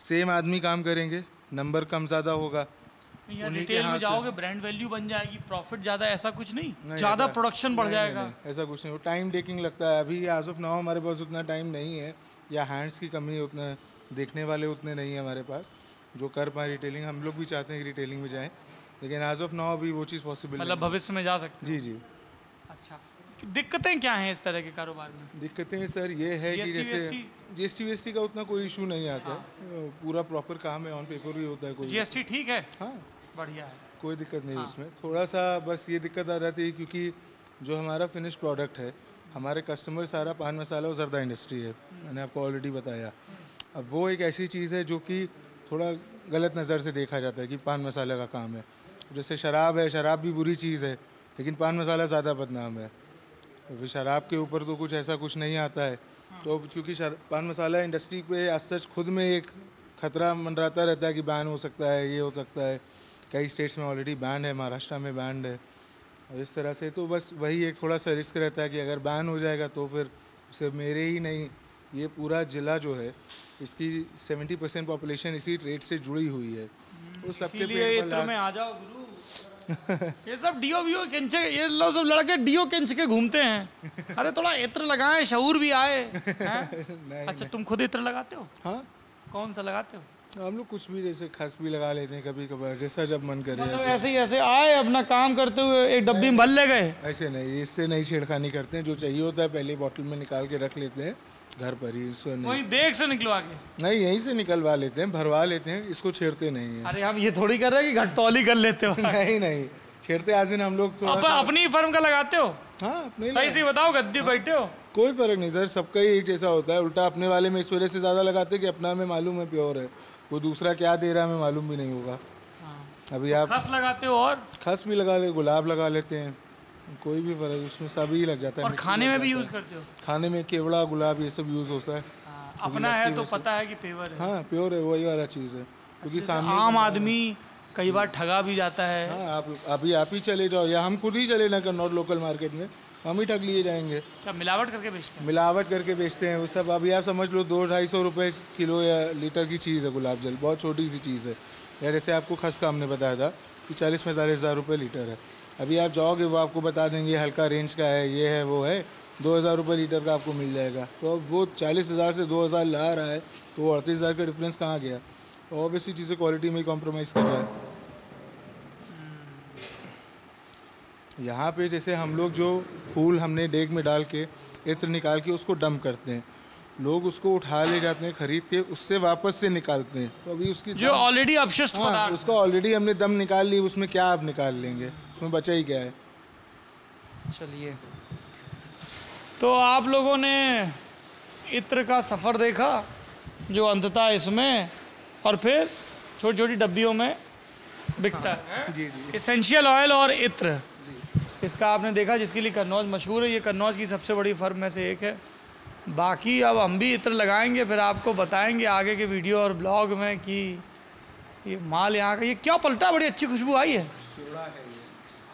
सेम आदमी काम करेंगे नंबर कम ज़्यादा होगा में जाओगे ब्रांड वैल्यू बन जाएगी प्रॉफिट ज़्यादा ऐसा कुछ नहीं, नहीं ज़्यादा प्रोडक्शन बढ़ जाएगा नहीं, ऐसा कुछ नहीं टाइम टेकिंग लगता है अभी एज ऑफ नाउ हमारे पास उतना टाइम नहीं है या हैंड्स की कमी उतना देखने वाले उतने नहीं है हमारे पास जो कर पाए रिटेलिंग हम लोग भी चाहते हैं कि रिटेलिंग में जाएँ लेकिन एज ऑफ नाउ अभी वो चीज़ पॉसिबल मतलब भविष्य में जा सकते जी जी दिक्कतें क्या हैं इस तरह के कारोबार में दिक्कतें सर ये है कि जैसे जीएसटी वीएसटी का उतना कोई इशू नहीं आता हाँ। पूरा प्रॉपर काम है ऑन पेपर भी होता है कोई जीएसटी ठीक है हाँ बढ़िया है कोई दिक्कत नहीं हाँ। उसमें थोड़ा सा बस ये दिक्कत आ जाती है क्योंकि जो हमारा फिनिश प्रोडक्ट है हमारे कस्टमर सारा पान मसाला और जरदा इंडस्ट्री है मैंने आपको ऑलरेडी बताया अब वो एक ऐसी चीज़ है जो कि थोड़ा गलत नज़र से देखा जाता है कि पान मसाला का काम है जैसे शराब है शराब भी बुरी चीज़ है लेकिन पान मसाला ज़्यादा बदनाम है क्योंकि शराब के ऊपर तो कुछ ऐसा कुछ नहीं आता है तो क्योंकि पान मसाला इंडस्ट्री पे आज सच खुद में एक खतरा मंडराता रहता है कि बैन हो सकता है ये हो सकता है कई स्टेट्स में ऑलरेडी बैन है महाराष्ट्र में बैंड है और इस तरह से तो बस वही एक थोड़ा सा रिस्क रहता है कि अगर बैन हो जाएगा तो फिर सिर्फ मेरे ही नहीं ये पूरा ज़िला जो है इसकी सेवेंटी परसेंट पॉपुलेशन इसी ट्रेड से जुड़ी हुई है तो सबके लिए में आ जाओ गुरु ये सब डीओ वीओ खिंचे ये लोग सब लड़के डीओ खिंच के घूमते हैं अरे थोड़ा इत्र लगाए शहूर भी आए नहीं, अच्छा नहीं। तुम खुद इत्र लगाते हो हाँ कौन सा लगाते हो हम लोग कुछ भी जैसे खस भी लगा लेते हैं कभी कभार जैसा जब मन करे मतलब तो ऐसे ही ऐसे आए अपना काम करते हुए एक डब्बी में भर ले गए ऐसे नहीं इससे नहीं छेड़खानी करते हैं जो चाहिए होता है पहले बॉटल में निकाल के रख लेते हैं घर पर ही इसको वहीं देख से निकलवा के नहीं यहीं से निकलवा लेते हैं भरवा लेते हैं इसको छेड़ते नहीं है अरे हम ये थोड़ी कर रहे हैं कि घटतौली कर लेते हो नहीं नहीं छेड़ते आज हम लोग तो अपनी फर्म का लगाते हो हाँ अपने सही से बताओ गद्दी हाँ, बैठे हो कोई फर्क नहीं सर सबका ही एक जैसा होता है उल्टा अपने वाले में इस वजह से ज़्यादा लगाते कि अपना में मालूम है प्योर है वो दूसरा क्या दे रहा है मालूम भी नहीं होगा हाँ। अभी आप खस लगाते हो और खस भी लगा ले गुलाब लगा लेते हैं कोई भी फर्क उसमें सभी लग जाता है और खाने में भी यूज करते हो खाने में केवड़ा गुलाब ये सब यूज होता है हाँ, अपना है तो पता है कि प्योर है हाँ प्योर है वही वाला चीज़ है क्योंकि अच्छा, सामने आम आदमी कई बार ठगा भी जाता है हाँ आप अभी आप ही चले जाओ या हम खुद ही चले ना नॉर्थ लोकल मार्केट में हम ही ठग लिए जाएंगे क्या मिलावट करके बेचते हैं मिलावट करके बेचते हैं वो सब अभी आप समझ लो दो ढाई सौ रुपये किलो या लीटर की चीज़ है गुलाब जल बहुत छोटी सी चीज़ है या जैसे आपको खस का हमने बताया था कि चालीस पैंतालीस हज़ार रुपये लीटर है अभी आप जाओगे वो आपको बता देंगे हल्का रेंज का है ये है वो है दो हज़ार रुपये लीटर का आपको मिल जाएगा तो अब वो चालीस हज़ार से दो हज़ार ला रहा है तो वो अड़तीस हज़ार का डिफरेंस कहाँ गया ऑब्वियसली चीज़ें क्वालिटी में कॉम्प्रोमाइज़ कर रहा है यहाँ पे जैसे हम लोग जो फूल हमने डेग में डाल के इत्र निकाल के उसको डम करते हैं लोग उसको उठा ले जाते हैं खरीद के उससे वापस से निकालते हैं तो अभी उसकी जो ऑलरेडी अपशिष्ट हाँ, उसका ऑलरेडी हमने दम निकाल ली उसमें क्या आप निकाल लेंगे उसमें बचा ही क्या है चलिए तो आप लोगों ने इत्र का सफ़र देखा जो अंततः इसमें और फिर छोटी छोटी डब्बियों में बिकता हाँ, है हाँ। जी जी इसेंशियल ऑयल और इत्र इसका आपने देखा जिसके लिए कन्नौज मशहूर है ये कन्नौज की सबसे बड़ी फर्म में से एक है बाकी अब हम भी इत्र लगाएंगे फिर आपको बताएंगे आगे के वीडियो और ब्लॉग में कि ये माल यहाँ का ये क्या पलटा बड़ी अच्छी खुशबू आई है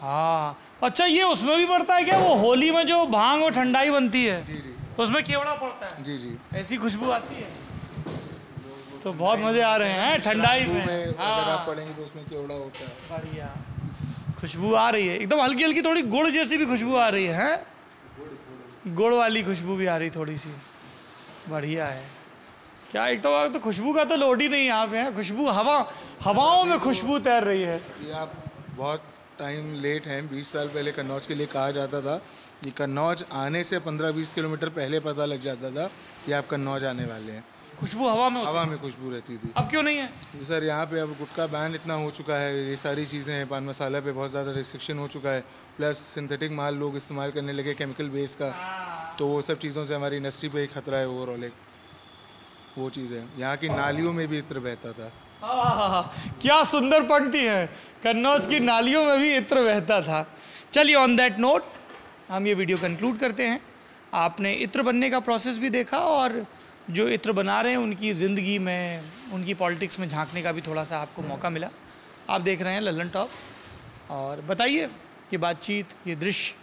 हाँ अच्छा ये उसमें भी पड़ता है क्या वो होली में जो भांग और ठंडाई बनती है जी जी उसमें केवड़ा पड़ता है जी जी ऐसी खुशबू आती है तो बहुत मजे आ रहे हैं ठंडाई में, अगर आप हाँ। पढ़ेंगे तो उसमें केवड़ा होता है बढ़िया खुशबू आ रही है एकदम हल्की हल्की थोड़ी गुड़ जैसी भी खुशबू आ रही है गुड़ वाली खुशबू भी आ रही थोड़ी सी बढ़िया है क्या एक तो तो खुशबू का तो लोड ही नहीं यहाँ पे है खुशबू हवा हवाओं में खुशबू तैर रही है आप बहुत टाइम लेट हैं बीस साल पहले कन्नौज के लिए कहा जाता था कि कन्नौज आने से पंद्रह बीस किलोमीटर पहले पता लग जाता था कि आप कन्नौज आने वाले हैं खुशबू हवा में हवा में खुशबू रहती थी अब क्यों नहीं है सर यहाँ पे अब गुटखा बैन इतना हो चुका है ये सारी चीज़ें हैं पान मसाला पे बहुत ज़्यादा रिस्ट्रिक्शन हो चुका है प्लस सिंथेटिक माल लोग इस्तेमाल करने लगे केमिकल बेस का हाँ। तो वो सब चीज़ों से हमारी इंडस्ट्री पे एक खतरा है ओवरऑल एक वो चीज़ है यहाँ की नालियों में भी इत्र बहता था क्या सुंदर पंक्ति है कन्नौज की नालियों में भी इत्र बहता था चलिए ऑन दैट नोट हम ये वीडियो कंक्लूड करते हैं आपने इत्र बनने का प्रोसेस भी देखा और जो इत्र बना रहे हैं उनकी ज़िंदगी में उनकी पॉलिटिक्स में झांकने का भी थोड़ा सा आपको मौका मिला आप देख रहे हैं लल्लन टॉप और बताइए ये बातचीत ये दृश्य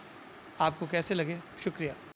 आपको कैसे लगे शुक्रिया